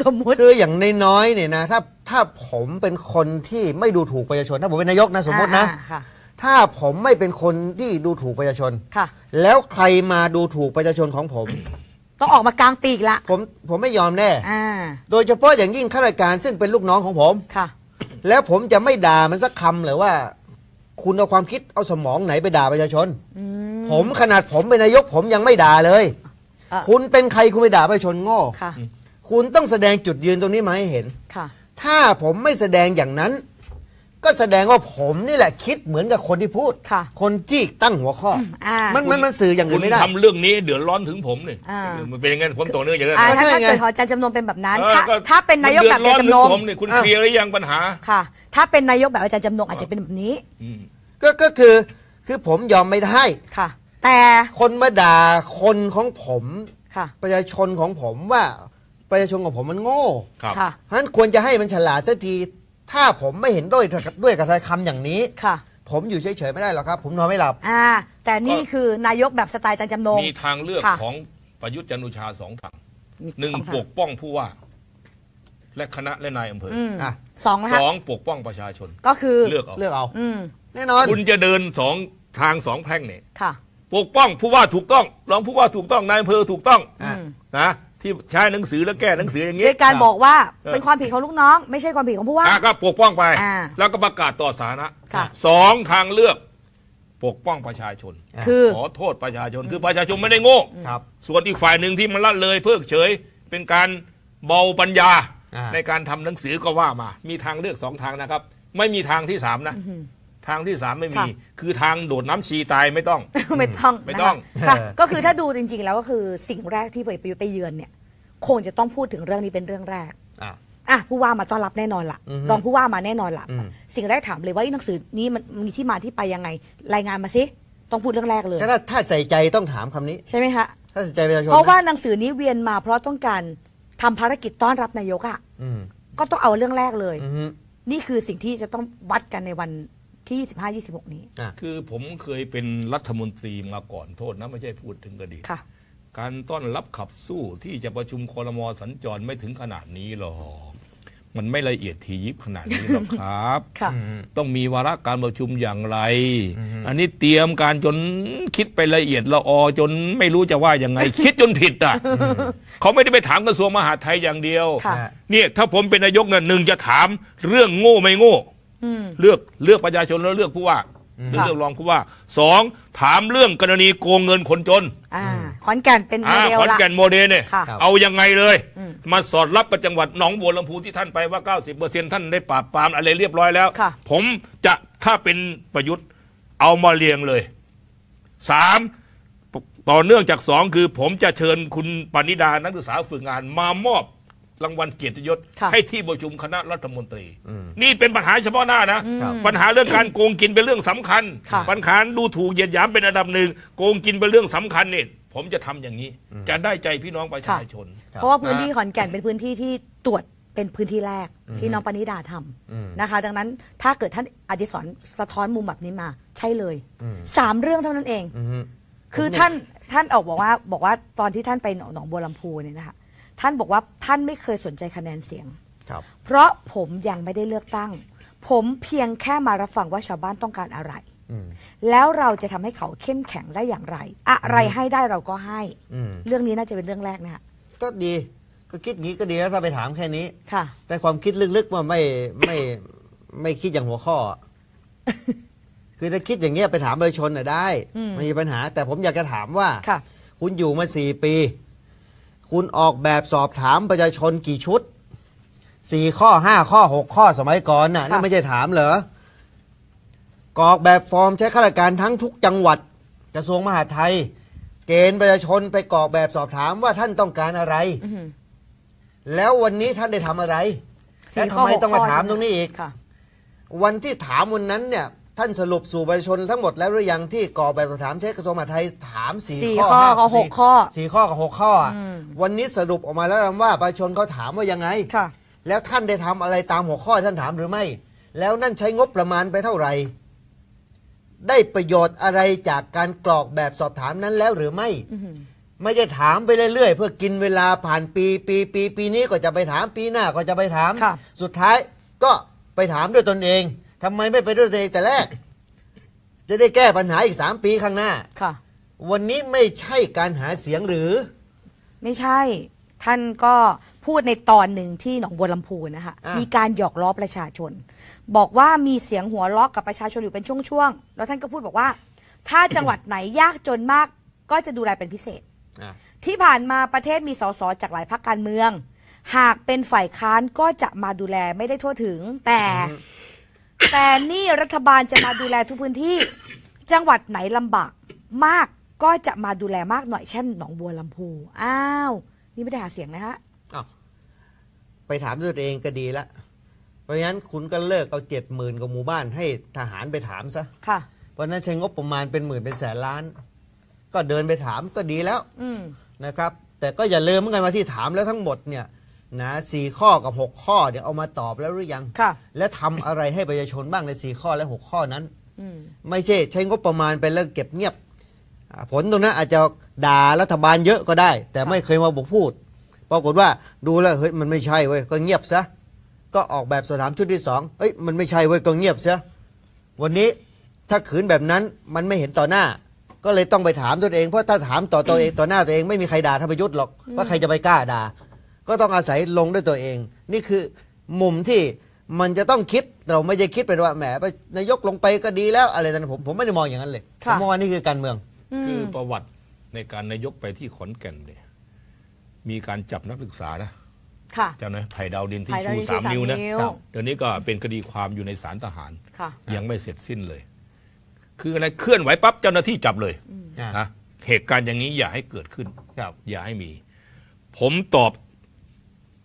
สมมุติคืออย่างในน้อยเนี่ยนะถ้าถ้าผมเป็นคนที่ไม่ดูถูกประชาชน ถ้าผมเป็นนายกนะสมมตินะะถ้าผมไม่เป็นคนที่ดูถูกประชาชนค่ะแล้วใครมาดูถูกประชาชนของผมต้องออกมากลางปีกละผมผมไม่ยอมแน่โดยเฉพาะอย่างยิ่งข้าราชการซึ่งเป็นลูกน้องของผมค่ะ แล้วผมจะไม่ด่ามันสักคำหรือว่า คุณเอาความคิดเอาสมองไหนไปด่าประชาชนผมขนาดผม เป็นนายก ผมยังไม่ด่าเลยคุณเป็นใครคุณไปด่าประชาชนโง่ค่ะ คุณต้องแสดงจุดยืนตรงนี้มาให้เห็น ค่ะ ถ้าผมไม่แสดงอย่างนั้น ก็แสดงว่าผมนี่แหละคิดเหมือนกับคนที่พูดค่ะนที่ตั้งหัวข้ออ่ามันมันมันสื่ออย่างอื่นไม่ได้ทำเรื่องนี้เดือดร้อนถึงผมนี่ยมันเป็นยังไงผมตกเนื่องอย่างนั้นถ้าเกิดขอจันจำนนเป็นแบบนั้นถ้าเป็นนายกแบบอาจารย์จำนงเผมนี่คุณเคลียร์หรือยังปัญหาค่ะ ถ้าเป็นนายกแบบอาจารย์จำนงอาจจะเป็นแบบนี้ก็ก็คือคือผมยอมไม่ได้ ค่ะแต่คนมาด่าคนของผมค่ะ ประชาชนของผมว่า ประชาชนของผมมันโง่ ครับ ค่ะ ฉะนั้นควรจะให้มันฉลาดสักที ถ้าผมไม่เห็นด้วยกับด้วยกับคำอย่างนี้ ค่ะ ผมอยู่เฉยๆไม่ได้หรอกครับ ผมนอนไม่หลับ อ่า แต่นี่คือนายกแบบสไตล์จันจำนงมีทางเลือกของประยุทธ์จันทร์โอชาสองทางหนึ่งปกป้องผู้ว่า และคณะและนายอำเภอสองสองปกป้องประชาชน ก็คือเลือกเอา เลือกเอา อืมแน่นอน คุณจะเดินสองทางสองแพร่งเนี่ยค่ะปกป้องผู้ว่าถูกต้องรองผู้ว่าถูกต้องนายอำเภอถูกต้องอนะที่ใช้หนังสือแล้วแก้หนังสืออย่างนี้ในการบอกว่าเป็นความผิดของลูกน้อง ไม่ใช่ความผิดของผู้ว่าก็ปกป้องไป แล้วก็ประกาศต่อสาธารณะสองทางเลือก ปกป้องประชาชนคือขอโทษประชาชนคือประชาชนไม่ได้โง่ครับ ส่วนอีกฝ่ายหนึ่งที่มันละเลยเพิกเฉย เป็นการเบาปัญญาในการทำหนังสือก็ว่ามา มีทางเลือกสองทางนะครับ ไม่มีทางที่สามนะทางที่สามไม่มีคือทางโดดน้ำชีตายไม่ต้อง ไม่ต้องไม่ต้องก็คือถ้าดูจริงๆแล้วก็คือสิ่งแรกที่เอยไปเยือนเนี่ย คงจะต้องพูดถึงเรื่องนี้เป็นเรื่องแรกอ่ะอ่ะผู้ว่ามาต้อนรับแน่นอนละรองผู้ว่ามาแน่นอนละสิ่งแรกถามเลยว่าอหนังสือนี้มันมีที่มาที่ไปยังไง รายงานมาสิต้องพูดเรื่องแรกเลย ถ้าใส่ใจต้องถามคำนี้ใช่ไหมคะถ้าใส่ใจประชาชนเพราะว่าหนังสือนี้เวียนมาเพราะต้องการทำภารกิจต้อนรับนายกอ่ะก็ต้องเอาเรื่องแรกเลยนี่คือสิ่งที่จะต้องวัดกันในวันที่25-26 นี้ คือผมเคยเป็นรัฐมนตรีมาก่อนโทษนะ ไม่ใช่พูดถึงกะดี่งการต้อนรับขับสู้ที่จะประชุมคอรมอสัญจรไม่ถึงขนาดนี้หรอกมันไม่ละเอียดทียิบขนาดนี้หรอกครับ ต้องมีวาระการประชุมอย่างไร อันนี้เตรียมการจนคิดไปละเอียดละออจนไม่รู้จะว่ายังไง คิดจนผิดอ่ะเขาไม่ได้ไปถามกระทรวงมหาดไทยอย่างเดียวเนี่ยถ้าผมเป็นนายกเนี่ยหนึ่งจะถามเรื่องโง่ไม่โง่เลือกเลือกประชาชนแล้วเลือกผู้ว่าหรือเลือกรองผู้ว่า สอง ถามเรื่องกรณีโกงเงินคนจนอขอนแก่นเป็นโมเดลขอนแก่นโมเดลเนี่ย เอายังไงเลย มาสอดรับกับจังหวัดหนองบัวลำพูที่ท่านไปว่า 90เปอร์เซ็นท่านได้ปราบปรามอะไรเรียบร้อยแล้ว ผมจะถ้าเป็นประยุทธ์เอามาเรียงเลย สาม ต่อเนื่องจากสอง คือ ผมจะเชิญคุณปณิดา นักศึกษาฝึกงานมามอบรางวัลเกียรติยศ ให้ที่ประชุมคณะรัฐมนตรี นี่เป็นปัญหาเฉพาะหน้านะปัญหาเรื่องการโกงกินเป็นเรื่องสำคัญปัญหาดูถูกเหยียดหยามเป็นอันดับหนึ่งโกงกินเป็นเรื่องสำคัญเนี่ยผมจะทำอย่างนี้ จะได้ใจพี่น้องประชาชนเพราะว่าพื้นที่ขอนแก่นเป็นพื้นที่ที่ตรวจเป็นพื้นที่แรก ที่น้องปณิดาทำนะคะ ดังนั้น ถ้าเกิดท่านอดิศรสะท้อนมุมแบบนี้มา ใช่เลย สามเรื่องเท่านั้นเอง คือท่านท่านออกบอกว่า บอกว่าตอนที่ท่านไปหนองบัวลำพูเนี่ยนะคะท่านบอกว่าท่านไม่เคยสนใจคะแนนเสียง ครับ เพราะผมยังไม่ได้เลือกตั้ง ผมเพียงแค่มารับฟังว่าชาวบ้านต้องการอะไร แล้วเราจะทำให้เขาเข้มแข็งได้อย่างไร อะไรให้ได้เราก็ให้เรื่องนี้น่าจะเป็นเรื่องแรกนะคะก็ดีก็คิดงี้ก็ดีแล้วถ้าไปถามแค่นี้ค่ะ แต่ความคิดลึกๆว่าไม่ไม่ไม่คิดอย่างหัวข้อ คือถ้าคิดอย่างเงี้ยไปถามประชาชนน่ะได้ ไม่มีปัญหา แต่ผมอยากจะถามว่าค่ะ คุณอยู่มาสี่ปีคุณออกแบบสอบถามประชาชนกี่ชุด สี่ข้อห้าข้อหกข้อสมัยก่อนน่ะนล่วไม่ใช่ถามเหรอกอกแบบฟอร์มใช้ข้าราชการทั้งทุกจังหวัดกระทรวงมหาดไทย เกณฑ์ประชาชนไปกอกแบบสอบถามว่าท่านต้องการอะไรแล้ววันนี้ท่านได้ทำอะไร แล้วทำไมต้องมาถามตรงนี้อีกวันที่ถามวันนั้นเนี่ยท่านสรุปสู่ประชาชนทั้งหมดแล้วหรือยังที่กออแบบสอบถามใช้กระทรวงมหาดไทยถามสี่ข้อกับหกสี่ข้อสี่ข้อกับหกข้ออวันนี้สรุปออกมาแล้วว่าประชาชนเขาถามว่ายังไงค่ะแล้วท่านได้ทำอะไรตามหัวข้อท่านถามหรือไม่ แล้วนั่นใช้งบประมาณไปเท่าไหร่ได้ประโยชน์อะไรจากการกรอกแบบสอบถามนั้นแล้วหรือไม่ไม่ได้ถามไปเรื่อยๆเพื่อกินเวลาผ่านปีปีปีปีนี้ก็จะไปถามปีหน้าก็จะไปถามสุดท้ายก็ไปถามด้วยตนเองทำไมไม่ไปด้วยตัวเองแต่แรกจะได้แก้ปัญหาอีกสามปีข้างหน้าค่ะวันนี้ไม่ใช่การหาเสียงหรือ ไม่ใช่ ท่านก็พูดในตอนหนึ่งที่หนองบัวลำพูนะคะะมีการหยอกล้อประชาชน บอกว่ามีเสียงหัวล้อกับประชาชนอยู่เป็นช่วง ๆ แล้วท่านก็พูดบอกว่า ถ้าจังหวัดไหนยากจนมากก็จะดูแลเป็นพิเศษที่ผ่านมาประเทศมีสสจากหลายพรรคการเมือง หากเป็นฝ่ายค้านก็จะมาดูแลไม่ได้ทั่วถึง แต่แต่นี่รัฐบาลจะมาดูแลทุกพื้นที่ จังหวัดไหนลำบากมากก็จะมาดูแลมากหน่อยเช่นหนองบัวลำพู อ้าว นี่ไม่ได้หาเสียงนะฮะไปถามด้วยตัวเองก็ดีละเพราะงั้นคุณก็เลิกเอาเจ็ดหมื่นกับหมู่บ้าน ให้ทหารไปถามซะค่ะเพราะนั้นใช้งบประมาณเป็นหมื่นเป็นแสนล้าน ก็เดินไปถามก็ดีแล้ว อืนะครับ แต่ก็อย่าลืมเหมือนกันว่าที่ถามแล้วทั้งหมดเนี่ยนะสี่ข้อกับ 6 ข้อเดี๋ยวเอามาตอบแล้วหรือยังค่ะและทำอะไรให้ประชาชนบ้างในสี่ข้อและ 6 ข้อนั้นอมไม่ใช่ ใช้งบประมาณไปแล้วเก็บเงียบผลตรงนั้นอาจจะด่ารัฐบาลเยอะก็ได้ แต่ไม่เคยมาบอกพูด ปรากฏว่าดูแล้ว เฮ้ย มันไม่ใช่เว้ยก็เงียบซะ ก็ออกแบบสถามชุดที่สองเอ้ยมันไม่ใช่เว้ยก็เงียบซะวันนี้ถ้าขืนแบบนั้นมันไม่เห็นต่อหน้า ก็เลยต้องไปถามตัวเองเพราะถ้าถามต่อตัวเองต่อหน้าตัวเองไม่มีใครด่าทัพยุทธ์หรอกว่าใครจะไปกล้าด่าก็ต้องอาศัยลงด้วยตัวเอง นี่คือมุมที่มันจะต้องคิดเราไม่ได้คิดเป็นว่าแหมนายกลงไปก็ดีแล้วอะไรแต่ผม ผมไม่ได้มองอย่างนั้นเลยผมมองว่านี่คือการเมือง คือประวัติในการนายกไปที่ขอนแก่นเนี่ยมีการจับนักศึกษานะจำนะไผ่ดาวดินที่ชูสามนิ้วนะเดี๋ยวนี้ก็เป็นคดีความอยู่ในศาลทหาร ยังไม่เสร็จสิ้นเลย คืออะไรเคลื่อนไหวปั๊บเจ้าหน้าที่จับเลยนะเหตุการณ์อย่างนี้อย่าให้เกิดขึ้นอย่าให้มี ผมตอบ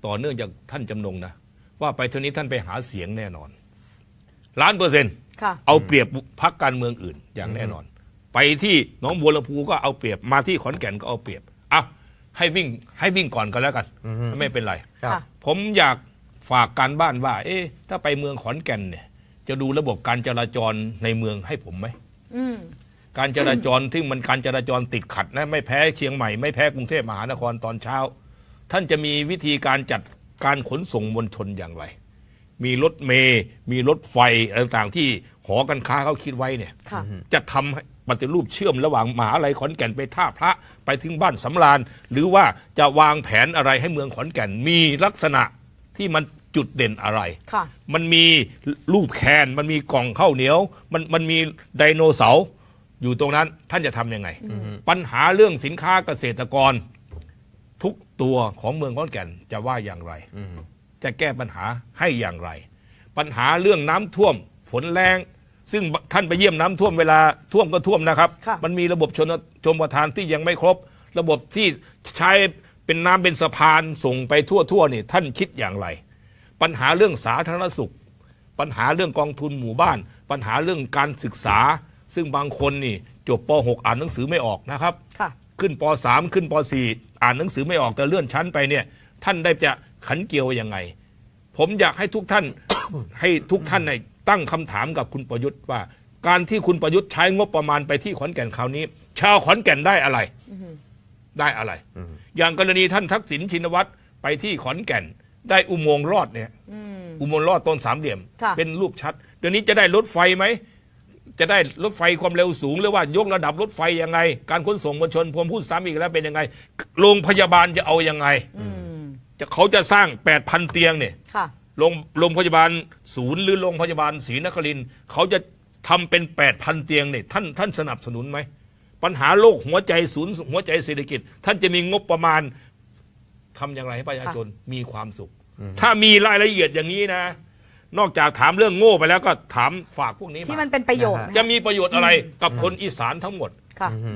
ต่อเนื่องจากท่านจำนงนะ ว่าไป เท่านี้ท่านไปหาเสียงแน่นอน ล้านเปอร์เซ็นต์เอาเปรียบพักการเมืองอื่นอย่างแน่นอน ไปที่หน้องบัวลำพูก็เอาเปรียบ มาที่ขอนแก่นก็เอาเปรียบอ่ะ ให้วิ่งให้วิ่งก่อนก็แล้วกัน ไม่เป็นไรผมอยากฝากการบ้านว่า เอ๊ะ ถ้าไปเมืองขอนแก่นเนี่ย จะดูระบบการจราจรในเมืองให้ผมไหมมการจราจรที่มันการจราจรติดขัดนะไม่แพ้เชียงใหม่ไม่แพ้กรุงเทพมหานครตอนเช้าท่านจะมีวิธีการจัดการขนส่งมวลชนอย่างไร มีรถเมย์มีรถไฟอะไรต่างๆ ที่หอการค้าเขาคิดไว้เนี่ย จะทำาปฏิรูปเชื่อมระหว่างหมาอะไรขอนแก่นไปท่าพระไปถึงบ้านสำราญหรือว่าจะวางแผนอะไรให้เมืองขอนแก่น มีลักษณะที่มันจุดเด่นอะไรค่ะมันมีรูปแคนมันมีกล่องข้าวเหนียวมันมันมีไดโนเสาร์อยู่ตรงนั้นท่านจะทำยังไง ปัญหาเรื่องสินค้าเกษตรกรทุกตัวของเมืองขอนแก่นจะว่าอย่างไร จะแก้ปัญหาให้อย่างไร ปัญหาเรื่องน้ำท่วม ฝนแรง ซึ่งท่านไปเยี่ยมน้ำท่วมเวลาท่วมก็ท่วมนะครับ มันมีระบบชนชมประทานที่ยังไม่ครบ ระบบที่ใช้เป็นน้ำเป็นสะพานส่งไปทั่วทั่วๆนี่ท่านคิดอย่างไร ปัญหาเรื่องสาธารณสุข ปัญหาเรื่องกองทุนหมู่บ้าน ปัญหาเรื่องการศึกษา ซึ่งบางคนนี่ จบป .6 อ่านหนังสือไม่ออกนะครับขึ้นป .3 ขึ้นป .4 อ่านหนังสือไม่ออก แต่เลื่อนชั้นไปเนี่ย ท่านได้จะขันเกียวยังไง ผมอยากให้ทุกท่าน ให้ทุกท่านในตั้งคำถามกับคุณประยุทธ์ว่าการที่คุณประยุทธ์ใช้งบประมาณไปที่ขอนแก่นคราวนี้ ชาวขอนแก่นได้อะไรได้อะไรอย่างกรณีท่านทักษิณชินวัตรไปที่ขอนแก่น ได้อุโมงค์รอดเนี่ยอุโมงค์รอดต้นสามเหลี่ยมเป็นรูปชัด เดี๋ยวนี้จะได้รถไฟไหมจะได้รถไฟความเร็วสูงหรือว่า ยกระดับรถไฟ ยังไงการขนส่งมวลชนผมพูดซ้ำอีกแล้วเป็นยังไง โรงพยาบาลจะเอายังไงจะเขาจะสร้าง 8,000เตียงเนี่ยโรงโรงพยาบาลศูนย์หรือโรงพยาบาลศรีนครินเขาจะทำเป็น8,000เตียงเนี่ยท่านท่านสนับสนุนไหมปัญหาโรคหัวใจศูนย์ หัวใจเศรษฐกิจ ท่านจะมีงบประมาณทำอย่างไรให้ประชาชนมีความสุข ถ้ามีรายละเอียดอย่างนี้นะนอกจากถามเรื่องโง่ไปแล้วก็ถามฝากพวกนี้ที่มันเป็นประโยชน์ จะมีประโยชน์อะไรกับคนอีสานทั้งหมด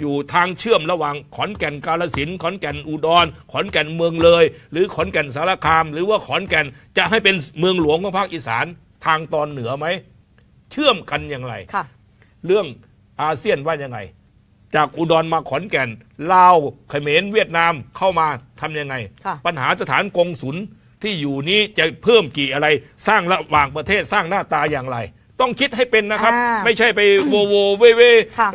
อยู่ทางเชื่อมระหว่างขอนแก่นกาลสินขอนแก่นอุดร ขอนแก่นเมืองเลย หรือขอนแก่นสารคาม หรือว่าขอนแก่นจะให้เป็นเมืองหลวงของภาคอีสาน ทางตอนเหนือไหมเชื่อมกันอย่างไรค่ะเรื่องอาเซียนว่ายังไง จากอุดรมาขอนแก่นลาวเขมรเวียดนามเข้ามาทำยังไงปัญหาสถานกงศุลที่อยู่นี้จะเพิ่มกี่อะไรสร้างระหว่างประเทศสร้างหน้าตาอย่างไร ต้องคิดให้เป็นนะครับ ไม่ใช่ไปโวโวเว่เว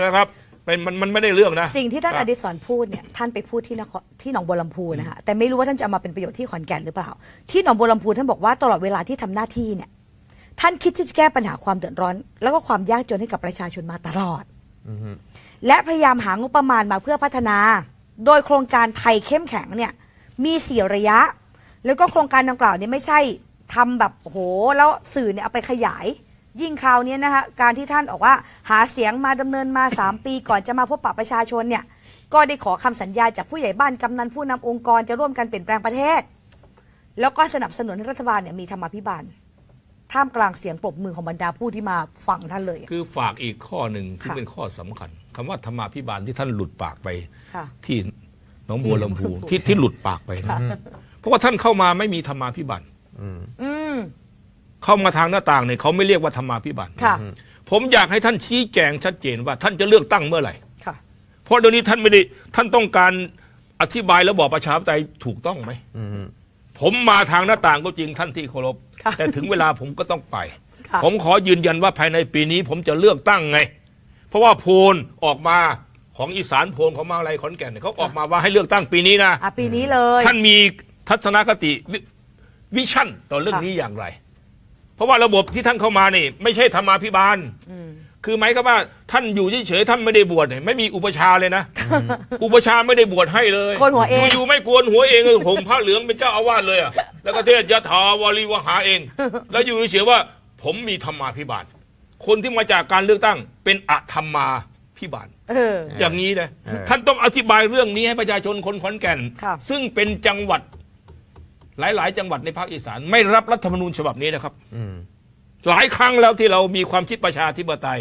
นะครับเป็นมันมันไม่ได้เรื่องนะ สิ่งที่ท่านอดิศรพูดเนี่ยท่านไปพูด ที่นครที่หนองบัวลำพูนะคะแต่ไม่รู้ว่าท่านจะเอามาเป็นประโยชน์ที่ขอนแก่นหรือเปล่า ที่หนองบัวลำพูท่านบอกว่าตลอดเวลาที่ทำหน้าที่เนี่ยท่านคิดที่จะแก้ปัญหาความเดือดร้อน แล้วก็ความยากจนให้กับประชาชนมาตลอดและพยายามหางบประมาณมาเพื่อพัฒนา โดยโครงการไทยเข้มแข็งเนี่ยมีสี่ระยะแล้วก็โครงการดังกล่าวนี่ไม่ใช่ ทำแบบโหแล้วสื่อเนี่ยเอาไปขยาย ยิ่งคราวนี้นะคะการที่ท่านออกว่าหาเสียงมาดำเนินมา 3 ปีก่อนจะมาพบปะประชาชนเนี่ย ก็ได้ขอคำสัญญาจากผู้ใหญ่บ้านกำนันผู้นำองค์กรจะร่วมกันเปลี่ยนแปลงประเทศ แล้วก็สนับสนุนรัฐบาลเนี่ยมีธรรมาภิบาลท่ามกลางเสียงปรบมือของบรรดาผู้ที่มาฟังท่านเลย คือฝากอีกข้อหนึ่งที่เป็นข้อสำคัญ คำว่าธรรมาภิบาลที่ท่านหลุดปากไปที่น้องบัวลำพูที่ที่หลุดปากไปนะเพราะว่าท่านเข้ามาไม่มีธรรมาภิบัติเข้ามาทางหน้าต่างเนี่ยเขาไม่เรียกว่าธรรมาภิบัติผมอยากให้ท่านชี้แจงชัดเจนว่า ท่านจะเลือกตั้งเมื่อไหร่เพราะเดี๋ยวนี้ท่านไม่ได้ ท่านต้องการอธิบายระบอบประชาธิปไตยถูกต้องไหมผมมาทางหน้าต่างก็จริงท่านที่เคารพ แต่ถึงเวลาผมก็ต้องไป ผมขอยืนยันว่าภายในปีนี้ ผมจะเลือกตั้งไง เพราะว่าโพลออกมาของอีสานโพลของมาอะไรขอนแก่นเนี่ยเขาออกมาว่าให้เลือกตั้งปีนี้นะะปีนี้เลยท่านมีทัศนคติวิชั่นต่อเรื่องนี้อย่างไร เพราะว่าระบบที่ท่านเข้ามานี่ ไม่ใช่ธรรมาภิบาลคือหมายก็ว่า ท่านอยู่เฉยๆท่านไม่ได้บวชไม่มีอุปชาเลยนะอุปชาไม่ได้บวชให้ เลยคนหัวเองอยู่ไม่กวนหัวเองเลยผมพระเหลืองเป็นเจ้าอาวาสเลยอ่ะแล้วก็เทศยะถาวรีวหาเองแล้วอยู่เฉยๆว่าผมมีธรรมาภิบาลคนที่มาจากการเลือกตั้งเป็นอธรรมาภิบาลอย่างนี้นะท่านต้องอธิบายเรื่องนี้ให้ประชาชนคนขอนแก่นซึ่งเป็นจังหวัดหลายๆจังหวัดในภาคอีสานไม่รับรัฐธรรมนูญฉบับนี้นะครับหลายครั้งแล้วที่เรามีความคิดประชาธิปไตย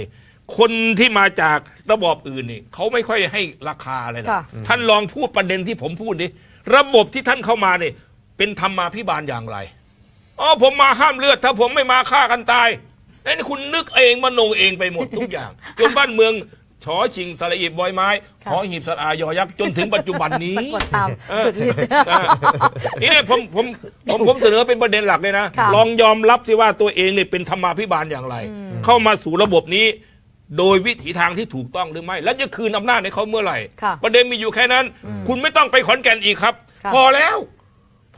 คนที่มาจากระบอบอื่นนี่เขาไม่ค่อยให้ราคาเลยนะท่านลองพูดประเด็นที่ผมพูดดิระบบที่ท่านเข้ามาเนี่ยเป็นธรรมาพิบาลอย่างไร อ๋อผมมาห้ามเลือด ถ้าผมไม่มาฆ่ากันตายนั่นคุณนึกเองมโนเองไปหมดทุกอย่างจนบ้านเมืองชอชิงสระอีบอย ไม้ ขอหีบสระายอ ยักษ์จนถึงปัจจุบันนี้สตามสุดฤทิอ่นี่เนี่ยผมผม ผม ผมเสนอเป็นประเด็นหลักเลยนะ ลองยอมรับสิว่าตัวเองเนี่ยเป็น ธรรมาภิบาลอย่างไร เข้ามาสู่ระบบนี้ โดยวิถีทางที่ถูกต้องหรือไม่ และจะ คืนอำนาจให้เขาเมื่อไหร่ประเด็นมีอยู่แค่นั้น คุณไม่ต้องไปขอนแก่นอีกครับ พอแล้ว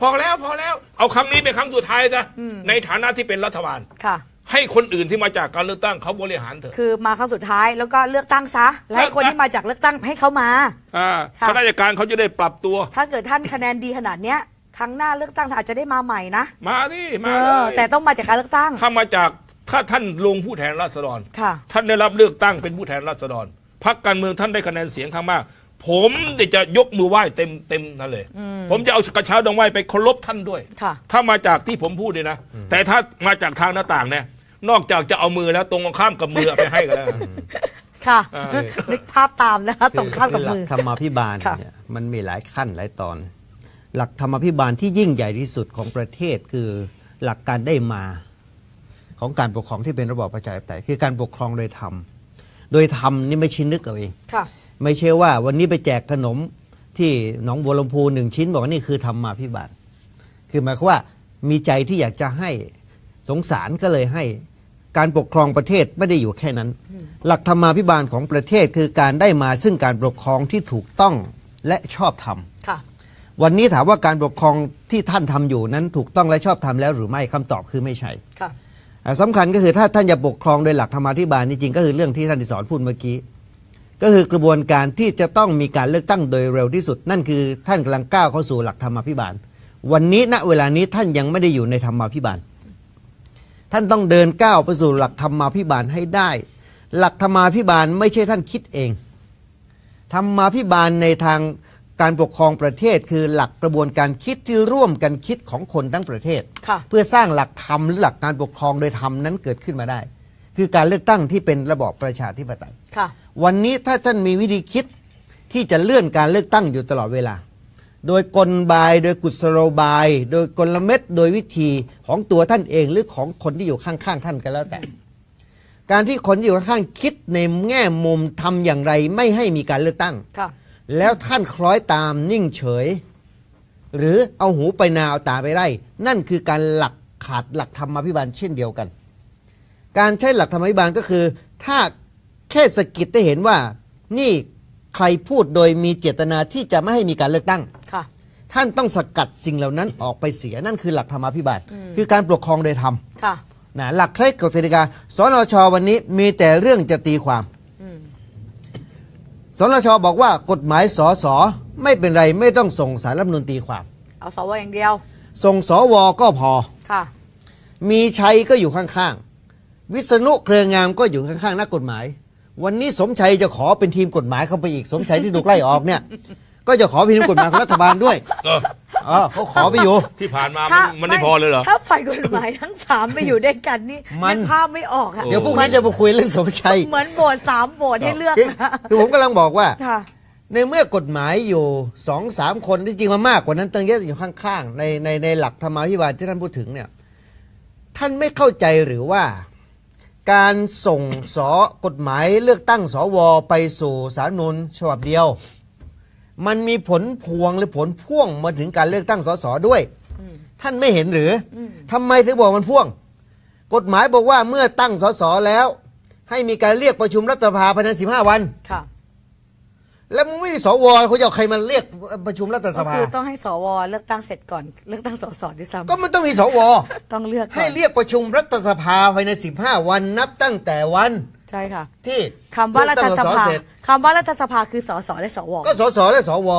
พอแล้วพอแล้ว เอาคำนี้เป็นคำสุดท้ายจ้ะในฐานะที่เป็นรัฐบาลค่ะให้คนอื่นที่มาจากการเลือกตั้งเขาบริหารเถอะคือมาครั้งสุดท้ายแล้วก็เลือกตั้งซะและให้คนที่มาจากเลือกตั้งให้เขามาอ่าคะข้าราชการเขาจะได้ปรับตัว ถ้าเกิดท่านคะแนนดีขนาดเนี้ยครั้งหน้าเลือกตั้งอาจจะได้มาใหม่นะมาดิมาเลยแต่ต้องมาจากการเลือกตั้ง ถ้ามาจากถ้าท่านลงผู้แทนราษฎรค่ะท่านได้รับเลือกตั้งเป็นผู้แทนราษฎรพรรคการเมืองท่านได้คะแนนเสียงข้างมากผมเดี๋ยวจะยกมือไหว้เต็มเต็มนั่นเลย ผมจะเอากระเช้าดองไหว้ไปเคารพท่านด้วย ถ้ามาจากที่ผมพูดเนี่ยนะ แต่ถ้ามาจากทางหน้าต่างเนี่ย นอกจากจะเอามือแล้วตรงข้ามกับมือไปให้กันแล้วค่ะ นึกภาพตามนะคะตรงข้ามกับมือธรรมพิบาลเนี่ยมันมีหลายขั้นหลายตอน หลักธรรมพิบาล ที่ยิ่งใหญ่ที่สุดของประเทศ คือหลักการได้มา ของการปกครองที่เป็นระบอบประชาธิปไตยคือการปกครองโดยธรรม โดยธรรมนี่ไม่ชชนนึกเอาเอง ค่ะไม่ใช่ว่าวันนี้ไปแจกขนมที่หนองบัวลำพูหนึ่งชิ้นบอกว่านี่คือธรรมาพิบัติคือหมายความว่ามีใจที่อยากจะให้สงสารก็เลยให้การปกครองประเทศไม่ได้อยู่แค่นั้น หลักธรรมาภิบาลของประเทศคือการได้มาซึ่งการปกครองที่ถูกต้องและชอบธรรมวันนี้ถามว่าการปกครองที่ท่านทำอยู่นั้นถูกต้องและชอบธรรมแล้วหรือไม่คำตอบคือไม่ใช่สำคัญก็คือถ้าท่านจะปกครองโดยหลักธรรมาภิบาลจริงๆก็คือเรื่องที่ท่านสอนพูดเมื่อกี้ก็คือกระบวนการที่จะต้องมีการเลือกตั้งโดยเร็วที่สุด นั่นคือท่านกำลังก้าวเข้าสู่หลักธรรมพภิบาล วันนี้ณเวลานี้ท่านยังไม่ได้อยู่ในธรรมพภิบาล ท่านต้องเดินก้าวไปสู่หลักธรรมพภิบาลให้ได้ หลักธรรมพภิบาลไม่ใช่ท่านคิดเอง ธรรมพภิบาลในทางการปกครองประเทศคือหลักกระบวนการคิดที่ร่วมกันคิดของคนทั้งประเทศเพื่อสร้างหลักธรรมหรือหลักการปกครองโดยธรรมนั้นเกิดขึ้นมาได้ คือการเลือกตั้งที่เป็นระบอบประชาธิปไตยวันนี้ถ้าท่านมีวิธีคิดที่จะเลื่อนการเลือกตั้งอยู่ตลอดเวลา โดยกลบาย โดยกุศโลบาย โดยกลเม็ดโดยวิธีของตัวท่านเองหรือของคนที่อยู่ข้างๆ ท่านก็นแล้วแต่ การที่คนที่อยู่ข้างๆคิดในแง่มุมทำอย่างไรไม่ให้มีการเลือกตั้งแล้วท่านคล้อยตามนิ่งเฉย หรือเอาหูไปนาเอาตาไปไร่นั่นคือการหลักขาดหลักธรรมอภิบาลเช่นเดียวกัน การใช้หลักธรรมอภิบาลก็คือถ้าแค่สกิดได้เห็นว่านี่ใครพูดโดยมีเจตนาที่จะไม่ให้มีการเลือกตั้ง ค่ะ ท่านต้องสกัดสิ่งเหล่านั้นออกไปเสีย นั่นคือหลักธรรมอภิบาลคือการปกครองโดยธรรมค่ะนะหลักใช้กฎกติกาสนช วันนี้มีแต่เรื่องจะตีความสนช บอกว่ากฎหมายสสไม่เป็นไรไม่ต้องส่งสารรัฐมนูลตีความ เอาสวอย่างเดียว ส่งสวก็พอค่ะมีชัยก็อยู่ข้างๆวิษณุเครืองามก็อยู่ข้างๆนักกฎหมายวันนี้สมชัยจะขอเป็นทีมกฎหมายเข้าไปอีกสมชัยที่ถูกไล่ออกเนี่ย ก็จะขอเป็นทีมกฎหมายของรัฐบาลด้วย เออเอเขาขอไปอยู่ที่ผ่านมามันไม่พอเลยเหรอถ้าฝ่ายกฎหมายทั้งสามไปอยู่ด้วยกันนี่มันภาพไม่ออกอะเดี๋ยวพวกนี้จะมาคุยเรื่องสมชัย เหมือนโบสถ์สามโบสถ์ให้เลือกคือผมกำลังบอกว่าในเมื่อกฎหมายอยู่สองสามคนที่จริงมันมากกว่านั้นตั้งเยอะอยู่ข้างๆในในในหลักธรรมาภิบาลที่ท่านพูดถึงเนี่ยท่านไม่เข้าใจหรือว่าการส่งสอกฎหมายเลือกตั้งสวไปสู่สารนุนฉบับเดียว มันมีผลพวงหรือผลพ่วงมาถึงการเลือกตั้งสสด้วย ท่านไม่เห็นหรือ ทำไมถึงบอกมันพ่วง กฎหมายบอกว่าเมื่อตั้งสสแล้ว ให้มีการเรียกประชุมรัฐสภาภายในสิบห้าวันค่ะแล้วมไม่มีสวเขาจะเอาใครมาเรียกประชุมรัฐสก็ภาคือต้องให้สวเลือกตั้งเสร็จก่อนเลือกตั้งสสด้วยซ้ำก็มันต้องมีสว ต้องเลือก่ให้เรียกประชุมรัฐสภาภายใน 15 วันนับตั้งแต่วัน ใช่ค่ะที่คาว่ารัฐสภาเลืกตั้งสสเร็จคำว่ารัฐสภาคือสสและสว ก็สสและสว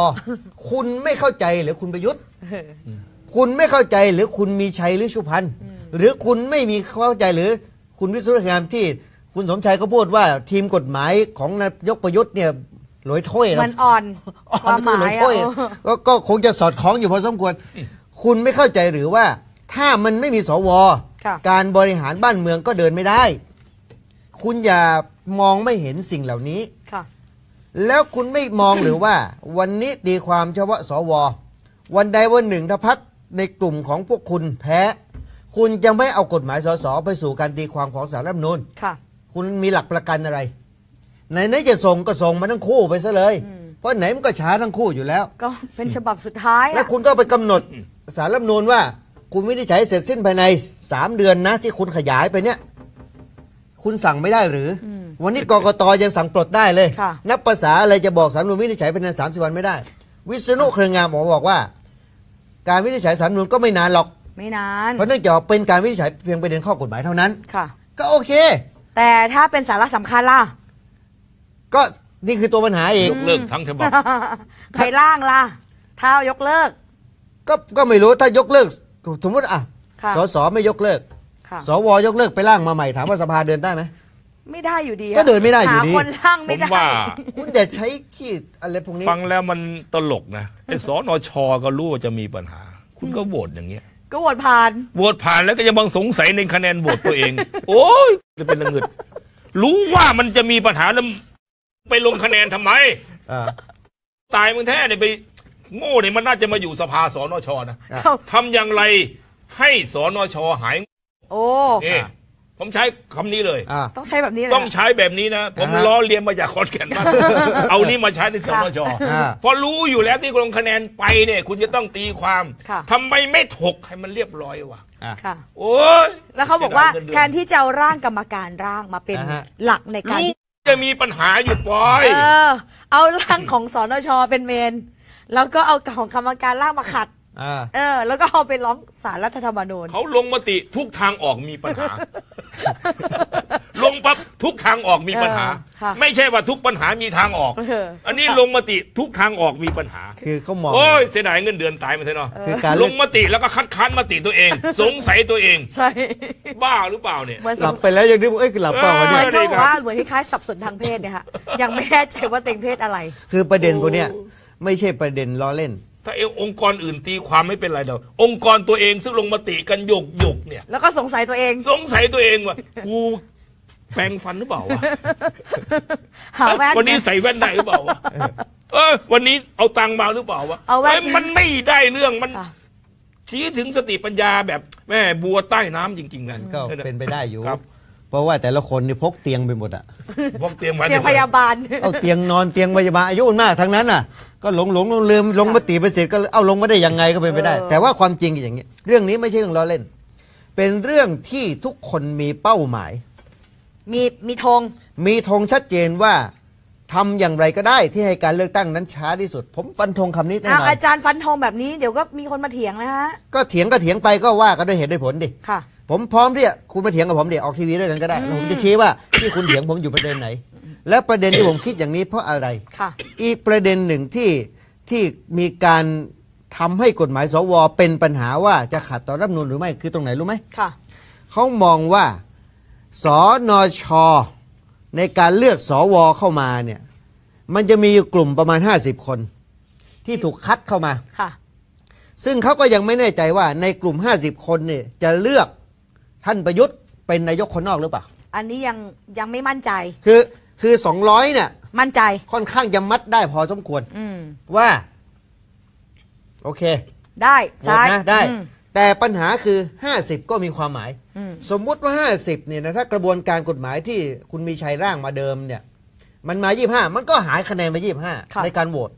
คุณไม่เข้าใจหรือคุณประยุทธ์ คุณไม่เข้าใจหรือคุณมีชัยหรือชุพันธ์ หรือคุณไม่มีเข้าใจหรือคุณวิศวกรรมที่คุณสมชัยก็พูดว่าทีมกฎหมายของนายกประยุทธ์เนี่ยลอยถ้วยมันอ่อนความหลายถ้วยก็คงจะสอดคล้องอยู่พอสมควร คุณไม่เข้าใจหรือว่า ถ้ามันไม่มีสวการบริหารบ้านเมืองก็เดินไม่ได้ คุณอย่ามองไม่เห็นสิ่งเหล่านี้แล้วคุณไม่มองหรือว่า วันนี้ตีความเฉพาะ สววันใดวันหนึ่งถ้าพักในกลุ่มของพวกคุณแพ้คุณจะไม่เอากฎหมายสสไปสู่การตีความของสารรัฐมนูลคุณมีหลักประกันอะไรหนไหนจะส่งก็ส่งมาทั้งคู่ไปซะเลย เพราะไหนมันก็ช้าทั้งคู่อยู่แล้ว ก็เป็นฉบับสุดท้าย แล้วคุณก็ไปกำหนดสารรัฐนูลว่า คุณวินิจฉัยเสร็จสิ้นภายในสามเดือนนะ ที่คุณขยายไปเนี่ย คุณสั่งไม่ได้หรือ วันนี้กรกตยังสั่งปลดได้เลย นับภาษาอะไรจะบอกสารนูนวินิจฉัยภายในสามสิบวันไม่ได้ วิศนุเครืองามหมอบอกว่า การวินิจฉัยสารนูนก็ไม่นานหรอก ไม่นาน เพราะนั่นจะเป็นการวินิจฉัยเพียงประเด็นข้อกฎหมายเท่านั้นค่ะ ก็โอเค แต่ถ้าเป็นสาระสำคัญล่ะก็นี่คือตัวปัญหาเองยกเลิกทั้งฉบับใครล่างล่ะท้ายกเลิก ก็ก็ไม่รู้ ถ้ายกเลิกสมมติอ่ะสสไม่ยกเลิกสวยกเลิกไปล่างมาใหม่ถามว่าสภาเดินได้ไหมไม่ได้อยู่ดีก็เดินไม่ได้อยู่ดีหาคนล่างไม่ได้ว่า คุณอย่าใช้ขีดอะไรพวกนี้ฟังแล้วมันตลกนะไอ้สนช ก็รู้ว่าจะมีปัญหา คุณก็โหวตอย่างเงี้ยก็โหวตผ่านโหวตผ่านแล้วก็ยังบังสงสัยในคะแนนโหวตตัวเอง โอ้ยจะเป็นระเงิดรู้ว่ามันจะมีปัญหาแล้วไปลงคะแนนทำไมอตายมึงแท้เนี่ยไปโง่เนี่ยมันน่าจะมาอยู่สภาสนชนะทำทำอย่างไรให้สนชหาย โอ้นอผมใช้คำนี้เลยต้องใช้แบบนี้เลยต้องใช้แบบนี้นะผมล้อเลียนมาจากคอนแก่นมาเอานี่มาใช้ในสนชพอรู้อยู่แล้วที่ลงคะแนนไปเนี่ย คุณจะต้องตีความทำทำไมไม่ถกให้มันเรียบร้อยวะ่ะโอ้ยแล้วเขาบอกว่าแทนที่จะเอาร่างกรรมการร่างมาเป็นหลักใน การจะมีปัญหาอยู่ปอย เออ เอาร่างของสนชเป็นเมน แล้วก็เอาของกรรมการร่างมาขัดอ่าเออ แล้วก็เอาไปร้องสารรัฐธรรมนูญเขาลงมติทุกทางออกมีปัญหางปั๊บทุกทางออกมีปัญหา ไม่ใช่ว่าทุกปัญหามีทางออก อันนี้ลงมติทุกทางออกมีปัญหาคือเขามองโอ้ย เสียดายเงินเดือนตายมาเถอะเนาะลงมติแล้วก็คัดค้านมติตัวเอง สงสัยตัวเองใช่บ้าหรือเปล่าเนี่ยหลับไปแล้วยังนึกว่าเอ้ยหลับเปล่าเนี่ยนช่วว่าเหมือนคล้ายสับสนทางเพศเนี่ยฮะยังไม่แน่ใจว่าเต็งเพศอะไร คือประเด็นพวกเนี้ยไม่ใช่ประเด็นล้อเล่น ถ้าเององค์กรอื่นตีความไม่เป็นไรเดี๋ยวองค์กรตัวเองซึ่งลงมติกันหยกหยกเนี่ย แล้วก็สงสัยตัวเองสงสัยตัวเองว่ากูแปลงฟันหรือเปล่าวะหาแว่นวันนี้ใส่แว่นได้หรือเปล่าวะเออ วันนี้เอาตังมาหรือเปล่าวะเอาแว่นอ้ยมันไม่ได้เรื่อง มันชี้ถึงสติปัญญาแบบแม่บัวใต้น้ำจริงๆนั่นก็เป็นไปได้อยู่ครับ เพราะว่าแต่ละคนนี่พกเตียงไปหมดอ่ะพกเตียมาเตียงพยาบาล เอาเตียงนอนเตียงพยาบาลอายุมนาก ทั้งนั้นน่ะ ก็หลงหลงลืมลลงมติไปเสร็จก็เอาลงมาได้ยังไงก็เป็นไปได้ แต่ว่าความจริงอย่างนี้ เรื่องนี้ไม่ใช่เรื่องล้อเล่น เป็นเรื่องที่ทุกคนมีเป้าหมายมีมีธงมีธงชัดเจนว่าทำอย่างไรก็ได้ที่ให้การเลือกตั้งนั้นช้าที่สุด ผมฟันธงคำนี้แน่นอนอาจารย์ฟันธงแบบนี้เดี๋ยวก็มีคนมาเถียงนะฮะก็เถียงก็เถียงไปก็ว่ากันด้วยเหตุด้วยผลดิค่ะ ผมพร้อมที่จะคุณมาเถียงกับผมเดี๋ยวออกทีวีด้วยกันก็ได้แล้วผมจะชี้ว่าที่คุณเถียงผมอยู่ประเด็นไหน และประเด็นที่ผมคิดอย่างนี้เพราะอะไรค่ะ อีกประเด็นหนึ่งที่ที่มีการทำให้กฎหมาย สวเป็นปัญหาว่าจะขัดต่อรัฐธรรมนูลหรือไม่คือตรงไหนรู้ไหมค่ะเขามองว่าสนช ในการเลือกสอวอเข้ามาเนี่ย มันจะมีอยู่กลุ่มประมาณ 50 คน ที่ถูกคัดเข้ามาค่ะซึ่งเขาก็ยังไม่แน่ใจว่า ในกลุ่ม 50 คนเนี่ยจะเลือกท่านประยุทธ์เป็นนายกคนนอกหรือเปล่า อันนี้ยังยังไม่มั่นใจ คือ คือ200เนี่ย มั่นใจค่อนข้างจะมัดได้พอสมควรว่า โอเค ได้ใช่ไซ้ายนะได้แต่ปัญหาคือ 50 ก็มีความหมาย สมมุติว่า 50เนี่ยนะ ถ้ากระบวนการกฎหมายที่คุณมีชัยร่างมาเดิมเนี่ย มันมา25มันก็หายคะแนนมา25ในการโหวต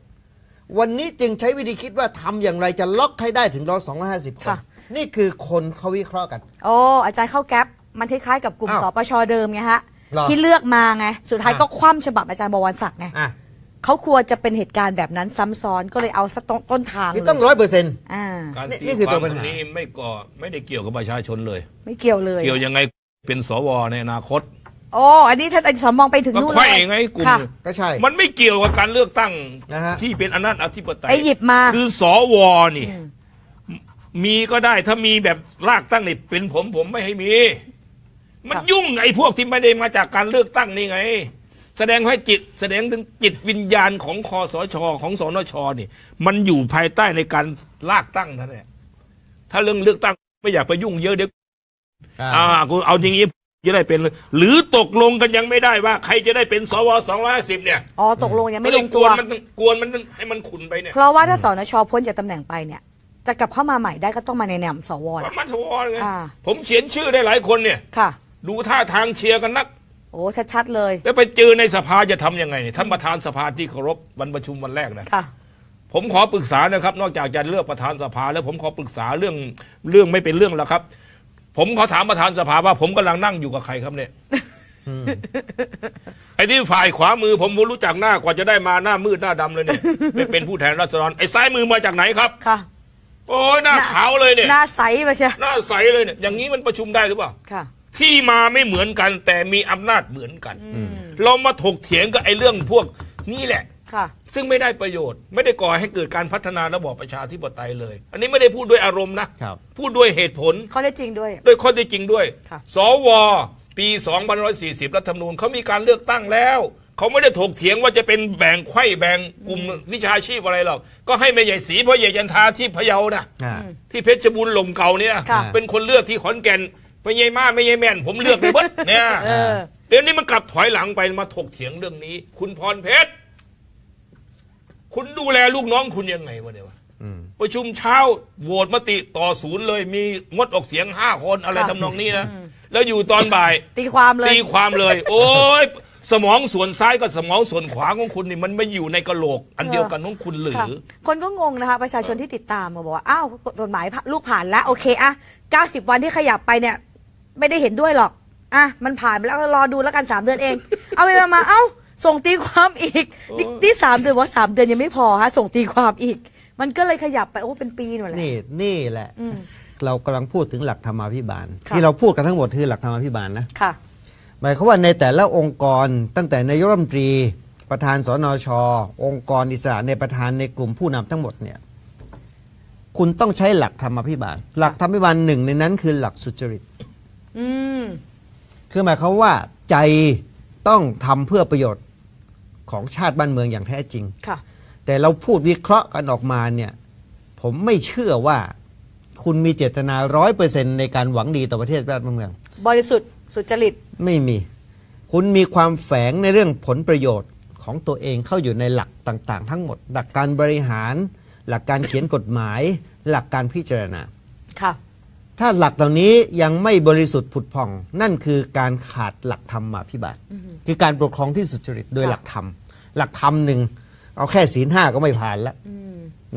วันนี้จึงใช้วิธีคิดว่าทำอย่างไรจะล็อกให้ได้ถึงร้อยสองร้อยห้าสิบคน นี่คือคนเขาวิเคราะห์กัน โอ้อาจารย์เข้าแก๊ปมันคล้ายๆ กับกลุ่มสปชเดิมไงฮะที่เลือกมาไงสุดท้ายก็คว่ำฉบับอาจารย์บวรศักดิ์ไงเขากลัวจะเป็นเหตุการณ์แบบนั้น ซ้าซ้อนก็เลยเอาสต้นต้นทางต้องร้อยเปอร์เซ็นต์นี่คือตัวปัญหานี้ไม่ก่อไม่ได้เกี่ยวกับประชาชนเลย ไม่เกี่ยวเลย เกี่ยวยังไง เป็น สวในอนาคตโอ้อันนี้ท่านอารย์มองไปถึงนู่นไข่ล้ไงกลุ่มก็ใช่มันไม่เกี่ยวกับการเลือกตั้งนะฮะที่เป็นอนาจอธิปไตยไอหยิบมาคือสวนี่มีก็ได้ถ้ามีแบบลากตั้งนี่เป็นผมผมไม่ให้มี มันยุ่งไอพวกที่ไม่ได้มาจากการเลือกตั้งนี่ไงแสดงให้จิต แสดงถึงจิตวิญญาณของคอสช ของสนชนี่มันอยู่ภายใต้ในการลากตั้งท่านแหละถ้าเรื่องเลือกตั้งไม่อยากไปยุ่งเยอะเดี๋ยวอ่าุณเอาอย่างนี้จะได้เป็น หรือตกลงกันยังไม่ได้ว่า ใครจะได้เป็นสวสองร้อยสิบเนี่ย อ๋อ ตกลงยังไม่ลงตัวกวนมันกวนมันให้มันขุนไปเนี่ย เพราะว่าถ้าสนชพ้นจากตำแหน่งไปเนี่ย จะกลับเข้ามาใหม่ได้ก็ต้องมาในแนวสวแหละมาสวเลยผมเขียนชื่อได้หลายคนเนี่ยค่ะ ดูท่าทางเชียร์กันนักโอ้ชัดๆเลยแล้วไปเจอในสภาจะทำยังไงท่านประธานสภาที่เคารพวันประชุมวันแรกนะค่ะผมขอปรึกษานะครับ นอกจากจะเลือกประธานสภาแล้วผมขอปรึกษาเรื่องเรื่องไม่เป็นเรื่องแล้วครับ ผมขอถามประธานสภาว่าผมกำลังนั่งอยู่กับใครครับเนี่ยไอ้ที่ฝ่ายขวามือผมผมรู้จักหน้ากว่าจะได้มาหน้ามืดหน้าดำเลยเนี่ยไม่เป็นผู้แทนราษฎรไอ้ซ้ายมือมาจากไหนครับค่ะโอ้ยหน้าขาวเลยเนี่ยหน้าใสมาใช่หน้าใสเลยเนี่ยอย่างนี้มันประชุมได้หรือเปล่าค่ะที่มาไม่เหมือนกันแต่มีอำนาจเหมือนกัน เรามาถกเถียงกับไอ้เรื่องพวกนี้แหละค่ะ ซึ่งไม่ได้ประโยชน์ไม่ได้ก่อให้เกิดการพัฒนาระบอบประชาธิปไตยเลย อันนี้ไม่ได้พูดด้วยอารมณ์นะพูดด้วยเหตุผลข้อได้จริงด้วย ด้วยข้อได้จริงด้วยสวปี2540รัฐธรรมนูญเขามีการเลือกตั้งแล้วเขาไม่ได้ถกเถียงว่าจะเป็นแบ่งไข่แบ่งกลุ่มวิชาชีพอะไรหรอกก็ให้แม่ใหญ่สีพ่อใหญ่ยันทาที่พะเยานะที่เพชรบุรลมเก่าเนี่ยเป็นคนเลือกที่ขอนแก่นไม่ยัยมาไม่ยัยแม่นผมเลือกไปเบิดเนี่ยเดี๋ยวนี้มันกลับถอยหลังไปมาถกเถียงเรื่องนี้ คุณพรเพชรคุณดูแลลูกน้องคุณยังไงวะเนี่ยวะประชุมเช้าโหวตมติต่อศูนย์เลย มีงดออกเสียงห้าคนอะไรทำนองนี้นะแล้วอยู่ตอนบ่าย ตีความเลยตีความเลย โอ้ย สมองส่วนซ้ายกับสมองส่วนขวาของคุณ นี่มันไม่อยู่ในกระโหลก อันเดียวกันของคุณหรือคนก็งงนะคะประชาชนที่ติดตามมาบอกว่าอ้าวกฎหมายลูกผ่านแล้ว โอเคอะ90วันที่ขยับไปเนี่ยไม่ได้เห็นด้วยหรอก อ่ะ มันผ่านไปแล้วรอดูแล้วกันสามเดือนเอง เอาไปมา เอ้า ส่งตีความอีก นี่สามเดือนว่าสามเดือนยังไม่พอฮะ ส่งตีความอีก มันก็เลยขยับไปโอ้เป็นปีหน่อยแหละนี่นี่แหละเรากำลังพูดถึงหลักธรรมาภิบาล ที่เราพูดกันทั้งหมดคือหลักธรรมาภิบาลนะค่ะหมายความว่าในแต่ละองค์กรตั้งแต่นายกรัฐมนตรีประธานสนชองค์กรอิสระในประธานในกลุ่มผู้นำทั้งหมดเนี่ย คุณต้องใช้หลักธรรมพิบาล หลักธรรมพิบาลหนึ่งในนั้นคือหลักสุจริตอืมคือหมายความว่าใจต้องทำเพื่อประโยชน์ของชาติบ้านเมืองอย่างแท้จริงค่ะแต่เราพูดวิเคราะห์กันออกมาเนี่ย ผมไม่เชื่อว่าคุณมีเจตนาร้อยเปอร์เซ็นตในการหวังดีต่อประเทศบ้านเมือง บริสุทธิ์สุจริต ไม่มี คุณมีความแฝงในเรื่องผลประโยชน์ของตัวเองเข้าอยู่ในหลักต่างๆ ทั้งหมด หลักการบริหาร หลักการเขียนกฎหมาย หลักการพิจารณาค่ะถ้าหลักเหล่านี้ยังไม่บริสุทธิ์ผุดพ่อง นั่นคือการขาดหลักธรรมมาพิบัติ คือการปกครองที่สุจริตโดยหลักธรรมหลักธรรมหนึ่งเอาแค่ศีลห้าก็ไม่ผ่านแล้ว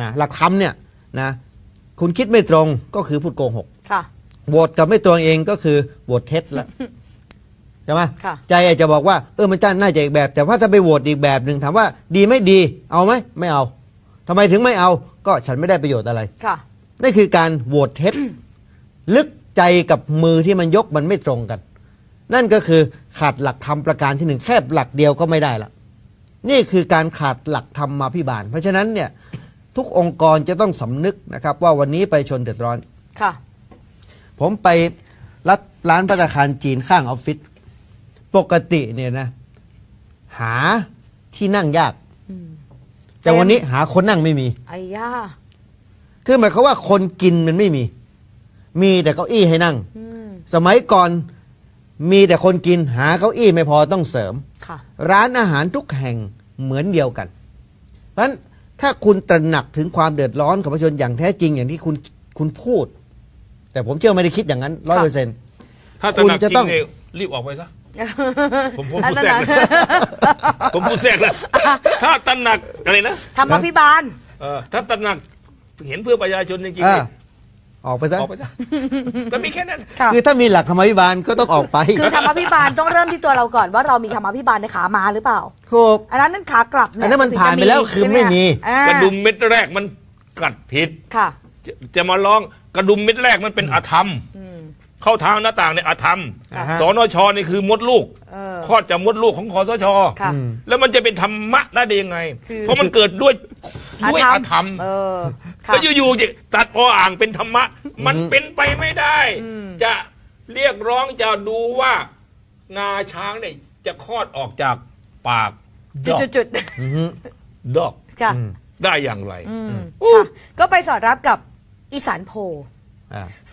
นะหลักธรรมเนี่ยนะ คุณคิดไม่ตรงก็คือพูดโกหกโหวตกับไม่ตรงเองก็คือโหวตเท็จแล้วใช่ไหมใจอาจจะบอกว่าเออมันจ้น่าจะอีกแบบแต่ว่าถ้าไปโหวตอีกแบบหนึ่งถามว่า ดีไม่ดี เอาไหมไม่เอา ทำไมถึงไม่เอา ก็ฉันไม่ได้ประโยชน์อะไรค่ะนี่คือการโหวตเท็จลึกใจกับมือที่มันยกมันไม่ตรงกัน นั่นก็คือขาดหลักธรรมประการที่หนึ่งแค่หลักเดียวก็ไม่ได้ละนี่คือการขาดหลักธรรมมาพิบาลเพราะฉะนั้นเนี่ย ทุกองค์กรจะต้องสำนึกนะครับ ว่าวันนี้ไปชนเดือดร้อนค่ะผมไปรัดร้านพัตคารจีนข้างออฟฟิศปกติเนี่ยนะ หาที่นั่งยากแต่วันนี้หาคนนั่งไม่มีไอ้ย่าคือหมายความว่าคนกินมันไม่มีมีแต่เก้าอี้ให้นั่ง สมัยก่อนมีแต่คนกินหาเก้าอี้ไม่พอต้องเสริม ร้านอาหารทุกแห่งเหมือนเดียวกัน เพราะฉะนั้นถ้าคุณตระหนักถึงความเดือดร้อนของประชาชนอย่างแท้จริง อย่างที่คุณคุณพูด แต่ผมเชื่อไม่ได้คิดอย่างนั้นร้อยเปอร์เซ็นต์ถ้าตระหนักจริงรีบออกไปซะ ผมพูดแทรกผมพูดแทรกเลยถ้าตระหนักอะไรนะธรรมพิบาลถ้าตระหนักเห็นเพื่อประชาชนจริงๆออกไปซะก็มีแค่นั้น คือถ้ามีหลักธรรมพิบาลก็ต้องออกไป คือธรรมพิบาลต้องเริ่มที่ตัวเราก่อนว่าเรามีธรรมพิบาลในขามาหรือเปล่าถูกอันนั้นนั่นขากลับอันนั้นมันผ่านไปแล้วคือไม่มี กระดุมเม็ดแรกมันกัดผิดค่ะ จะมาลองกระดุมเม็ดแรกมันเป็นอธรรมเข้าทางหน้าต่างเนี่ยอธรรมอสนชนี่คือมดลูกอข้อดจากมดลูกของคอสช แล้วมันจะเป็นธรรมะได้ยังไง เพราะมันเกิดด้วยด้วยอธรรมก็อยู่ๆจะตัดออ่างเป็นธรรมะ มันเป็นไปไม่ได้ จะเรียกร้องจะดูว่างาช้างเนี่ยจะคลอดออกจากปากดอกจุดจุดอดอกได้อย่างไรก็ไปสอดรับกับอีสานโพ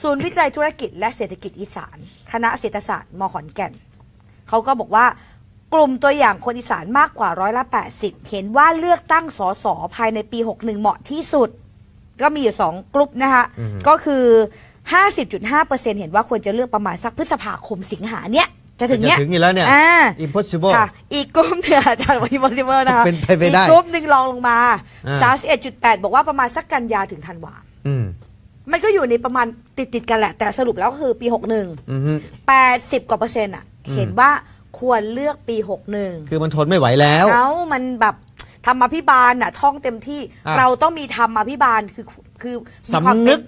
ศูนย์วิจัยธุรกิจและเศรษฐกิจอีสาน คณะเศรษฐศาสตร์มขอนแก่น เขาก็บอกว่ากลุ่มตัวอย่างคนอีสานมากกว่าร้อยละแปดสิบเห็นว่าเลือกตั้งสสภายในปีหหกนึ่งเหมาะที่สุด ก็มีอยู่สองกลุ่มนะคะก็คือ 50.5%เห็นว่าควรจะเลือกประมาณสักพฤษภาคมสิงหาเนี้ยจะถึงเนี้ยถึงอแล้วเนี่ยอ่า impossible ค่ะอีกกลุ่มเนี่ยอาจารย์บอก impossible นะคะเป็นไปไม่ได้อีกกลุ่มหนึ่งรองลงมาสาแปดบอกว่าประมาณสักกันยาถึงธันวามันก็อยู่ในประมาณติดติดกันแหละ แต่สรุปแล้วคือปีหกหนึ่งแปดสิบกว่าเปอร์เซ็นต์อ่ะเห็นว่าควรเลือกปีหกหนึ่งคือมันทนไม่ไหวแล้วแล้วมันแบบธรรมาพิบาลน่ะ ท่องเต็มที่เราต้องมีธรรมาพิบาลคือคือสำนึก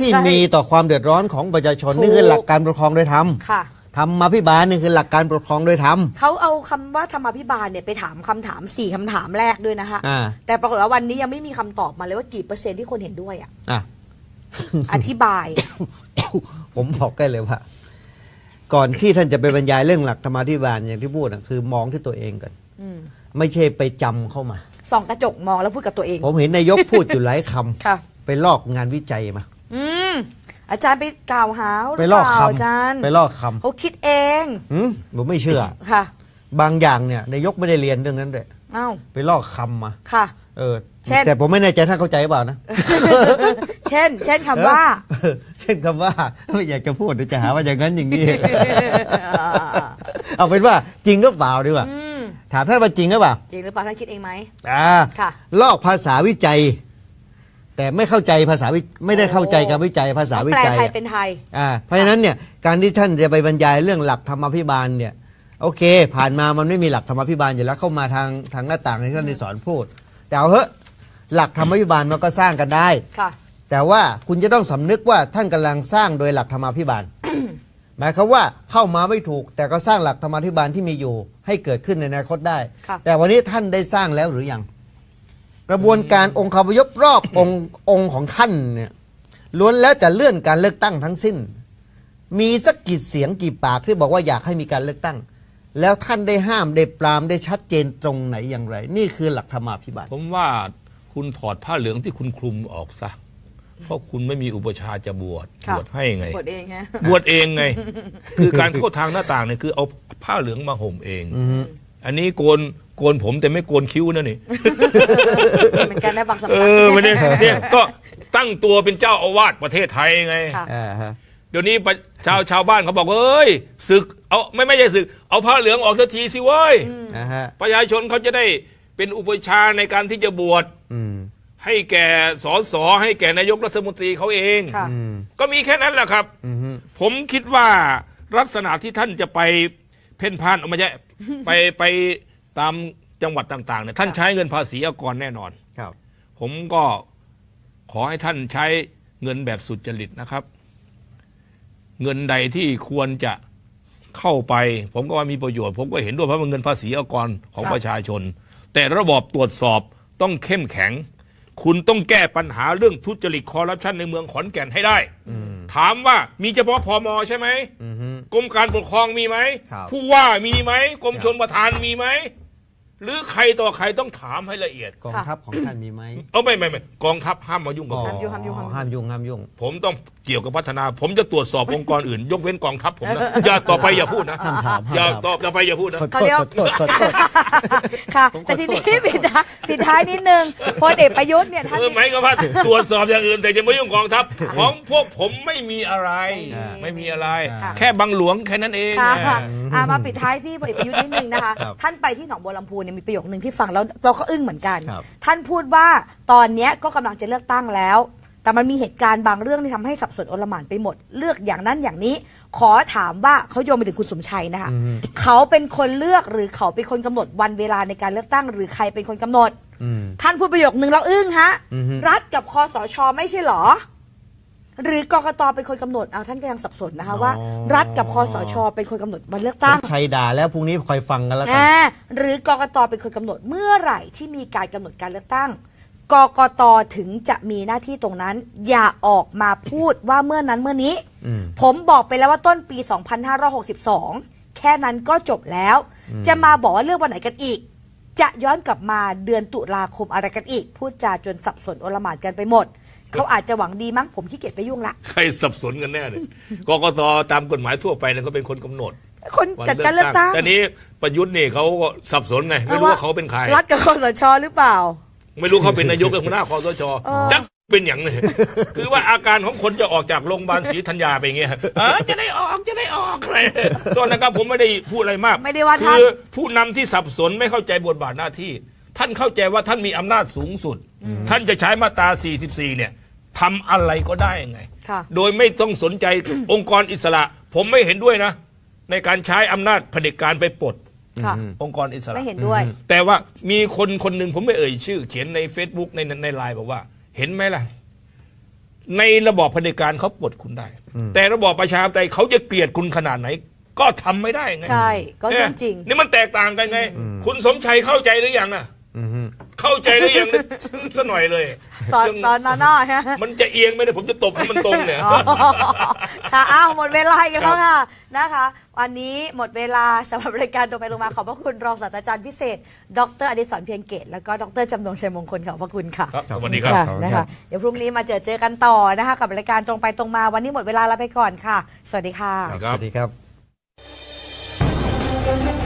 ที่มีต่อความเดือดร้อนของประชาชนนี่คือหลักการปกครองโดยธรรมค่ะธรรมาพิบาลนี่คือหลักการปกครองโดยธรรมเขาเอาคำว่าธรรมาพิบาลเนี่ยไปถามคำถามสี่คำถามแรกด้วยนะคะะแต่ปรากฏว่าวันนี้ยังไม่มีคำตอบมาเลยว่ากี่เปอร์เซ็นต์ที่คนเห็นด้วยอ่ะอะอธิบาย ผมบอกได้เลยว่าก่อนที่ท่านจะไปบรรยายเรื่องหลักธรรมาธิบาลอย่างที่พูดนะคือ มองที่ตัวเอง ก่อนไม่ใช่ไปจำเข้ามาส่องกระจกมองแล้วพูดกับตัวเอง ผมเห็นนายกพูดอยู่หลายคำไปลอกงานวิจัยมาอืมอาจารย์ไปกล่าวหาไปลอกคำอาจารย์ไปลอกคำเขาคิดเองอืมผมไม่เชื่อค่ะ บางอย่างเนี่ยนายกไม่ได้เรียนเรื่องนั้นเลยอ้าไปลอกคำมาค่ะ เออช่นแต่ผมไม่แน่ใจถ้าเข้าใจหรือเปล่านะ เช่น เช่นคำว่า เช่นคำว่าไม่อยากจะพูดเยจะหาว่าอย่างนั้นอย่างนี้ เอาเป็นว่า จริงก็เปล่าดีกว่าถามท่านว่าจริงหรือเปล่าจริงหรือเปล่าท่านคิดเองไหมอ่าค่ะลอกภาษาวิจัย แต่ไม่เข้าใจภาษาวิไม่ได้เข้าใจการวิจัยภาษาวิจัยแปลไทย เป็นไทยอ่าเพราะฉะนั้นเนี่ยการที่ท่านจะไปบรรยายเรื่องหลักธรรมพภิบาลเนี่ยโอเค ผ่านมามันไม่มีหลักธรรมพภิบาลอยู่แล้วเข้ามาทางทางหน้าต่างที่ท่านได้สอนพูดแต่เอาเถอะหลักธรรมาิบาลมันก็สร้างกันได้ค่ะแต่ว่าคุณจะต้องสำนึกว่าท่านกำลังสร้างโดยหลักธรรมาิบาลหมายความว่าเข้ามาไม่ถูก แต่ก็สร้างหลักธรรมาิบาลที่มีอยู่ให้เกิดขึ้นในอนาคตได้ แต่วันนี้ท่านได้สร้างแล้วหรือยัง กระบวนการองค์คาพยพรอบองค์องค์ของท่านเนี่ยล้วนแล้วแต่เลื่อนการเลือกตั้งทั้งสิ้น มีสักกี่เสียงกี่ปากที่บอกว่าอยากให้มีการเลือกตั้ง แล้วท่านได้ห้ามได้ปรามได้ชัดเจนตรงไหนอย่างไร นี่คือหลักธรรมาภิบาลผมว่าคุณถอดผ้าเหลืองที่คุณคลุมออกซะเพราะคุณไม่มีอุปชาจะบวชบวชให้ไง บวชเองไงบวชเองไง คือการเข้าทางหน้าต่างเนี่ยคือเอาผ้าเหลืองมาห่มเองอันนี้โกนโกนผมแต่ไม่โกนคิ้วนะนี่เหมือนกันนะบางสำักเออไม่ได้เนี่ยก็ตั้งตัวเป็นเจ้าอาวาสประเทศไทยไงเดี๋ยวนี้ ชาวชาวบ้านเขาบอก เอ้ย ศึกเอาไม่ไม่ใช่ศึก เอาผ้าเหลืองออกสักทีสิเว้ยประชาชนเขาจะได้เป็นอุปชาในการที่จะบวชให้แก่สอสอให้แก่นายกรัฐมนตรีเขาเองก็มีแค่นั้นแหละครับผมคิดว่าลักษณะที่ท่านจะไปเพ่นพ่านออกมาใช่ไปไปตามจังหวัดต่างๆเนี่ยท่านใช้เงินภาษีอากรแน่นอนครับ ผมก็ขอให้ท่านใช้เงินแบบสุจริตนะครับ เงินใดที่ควรจะเข้าไป ผมก็ว่ามีประโยชน์ ผมก็เห็นด้วยเพราะมันเงินภาษีอากรของประชาชนแต่ระบอบตรวจสอบต้องเข้มแข็ง คุณต้องแก้ปัญหาเรื่องทุจริตคอร์รัปชันในเมืองขอนแก่นให้ได้ ถามว่ามีเฉพาะพอมอใช่ไหม กรมการปกครองมีไหม ผู้ว่ามีไหมกรมชนประทานมีไหมหรือใครต่อใครต้องถามให้ละเอียดกองทัพของท่านมีไหมเอาไม่ไม่ไม่กองทัพห้ามมายุ่งกับผมห้ามยุ่งห้ามยุ่งผมต้องเกี่ยวกับพัฒนา ผมจะตรวจสอบองค์กรอื่น ยกเว้นกองทัพผมนะอย่าต่อไปอย่าพูดนะห้ามถามอย่าตอบอย่าไปอย่าพูดนะขอโทษขอโทษค่ะแต่ทีนี้ปิดท้ายปิดท้ายนิดนึงพลเอกประยุทธ์เนี่ยท่านเออม่ก็พัม่ตรวจสอบอย่างอื่น แต่จะไม่ยุ่งกองทัพของพวกผมไม่มีอะไร ไม่มีอะไร แค่บังหลวงแค่นั้นเองอามาปิดท้ายที่พลเอกประยุทธ์นิดนึงนะคะ ท่านไปที่หนองบัวลำพูเนี่ยมีประโยคนึงที่ฟังแล้วเราก็อึ้งเหมือนกัน ท่านพูดว่าตอนนี้ก็กำลังจะเลือกตั้งแล้ว แต่มันมีเหตุการณ์บางเรื่องที่ทำให้สับสนอลหม่านไปหมด เลือกอย่างนั้นอย่างนี้ ขอถามว่าเขาโยงไปถึงคุณสมชัยนะคะเขาเป็นคนเลือกหรือเขาเป็นคนกำหนดวันเวลาในการเลือกตั้ง หรือใครเป็นคนกำหนด ท่านพูดประโยคนึงเราอึ้งฮะ รัฐกับคอสชไม่ใช่หรอหรือกกตเป็นคนกำหนดเอาท่านก็ยังสับสนนะคะว่ารัฐกับคอสช เป็นคนกำหนดวันเลือกตั้งชัยดาแล้วพรุ่งนี้คอยฟังกันแล้วกันหรือกกตเป็นคนกำหนดเมื่อไหร่ ที่มีการกำหนดการเลือกตั้งกกตถึงจะมีหน้าที่ตรงนั้นอย่าออกมาพูดว่าเมื่อนั้นเมื่อนี้ผมบอกไปแล้วว่าต้นปี 2562 แค่นั้นก็จบแล้ว จะมาบอกว่าเลือกวันไหนกันอีก จะย้อนกลับมาเดือนตุลาคมอะไรกันอีกพูดจาจนสับสนโอลหมานกันไปหมดเขาอาจจะหวังดีมั้ง ผมขี้เกียจไปยุ่งละใครสับสนกันแน่เนี่ย กกตตามกฎหมายทั่วไปเนี่ยก็เป็นคนกำหนด คนจัดการเลือกตั้งแต่นี้ประยุทธ์นี่เขาก็สับสนไงไม่รู้ว่าเขาเป็นใครรัฐกับคอสชหรือเปล่า ไม่รู้เขาเป็นนายกหรือหัวหน้าคอสชจักเป็นอย่างนี้คือว่าอาการของคนจะออกจากโรงพยาบาลศรีธัญญาไปเงี้ยจะได้ออกจะได้ออกเลยตอนนั้นครับผมไม่ได้พูดอะไรมากไม่ได้ว่าคือผู้นำที่สับสนไม่เข้าใจบทบาทหน้าที่ ท่านเข้าใจว่าท่านมีอำนาจสูงสุด ท่านจะใช้มาตรา 44 เนี่ยทำอะไรก็ได้ไงโดยไม่ต้องสนใจองค์กรอิสระผมไม่เห็นด้วยนะ ในการใช้อำนาจเผด็จการไปปลดองค์กรอิสระไม่เห็นด้วย แต่ว่ามีคนคนหนึ่งผมไม่เอ่ย ชื่อ เขียนใน Facebook ในในไลน์บอกว่าเห็นไหมล่ะในระบอบเผด็จการเขาปลดคุณได้ แต่ระบอบประชาธิปไตยเขาจะเกลียดคุณขนาดไหน ก็ทำไม่ได้ไง ใช่ก็จริงจริงนี่มันแตกต่างกันไง คุณสมชัยเข้าใจหรือยังอ่ะเข้าใจได้ยังสน่อยเลย สอนสอนนอนอใะมันจะเอียงไม่ได้ ผมจะตบให้มันตรงเนี่ยค่ะอ้าวหมดเวลาอีกแล้วค่ะนะคะ วันนี้หมดเวลาสำหรับรายการตรงไปลงมา ขอบพระคุณรองศาสตราจารย์พิเศษ ดรอดิศรเพียงเกตแล้วก็ดรจำนงชัยมงคลขอบพระคุณค่ะสวัสดีครับนะคะเดี๋ยวพรุ่งนี้มาเจอเจอกันต่อนะคะกับรายการตรงไปตรงมา วันนี้หมดเวลาแล้วไปก่อนค่ะ สวัสดีค่ะ สวัสดีครับ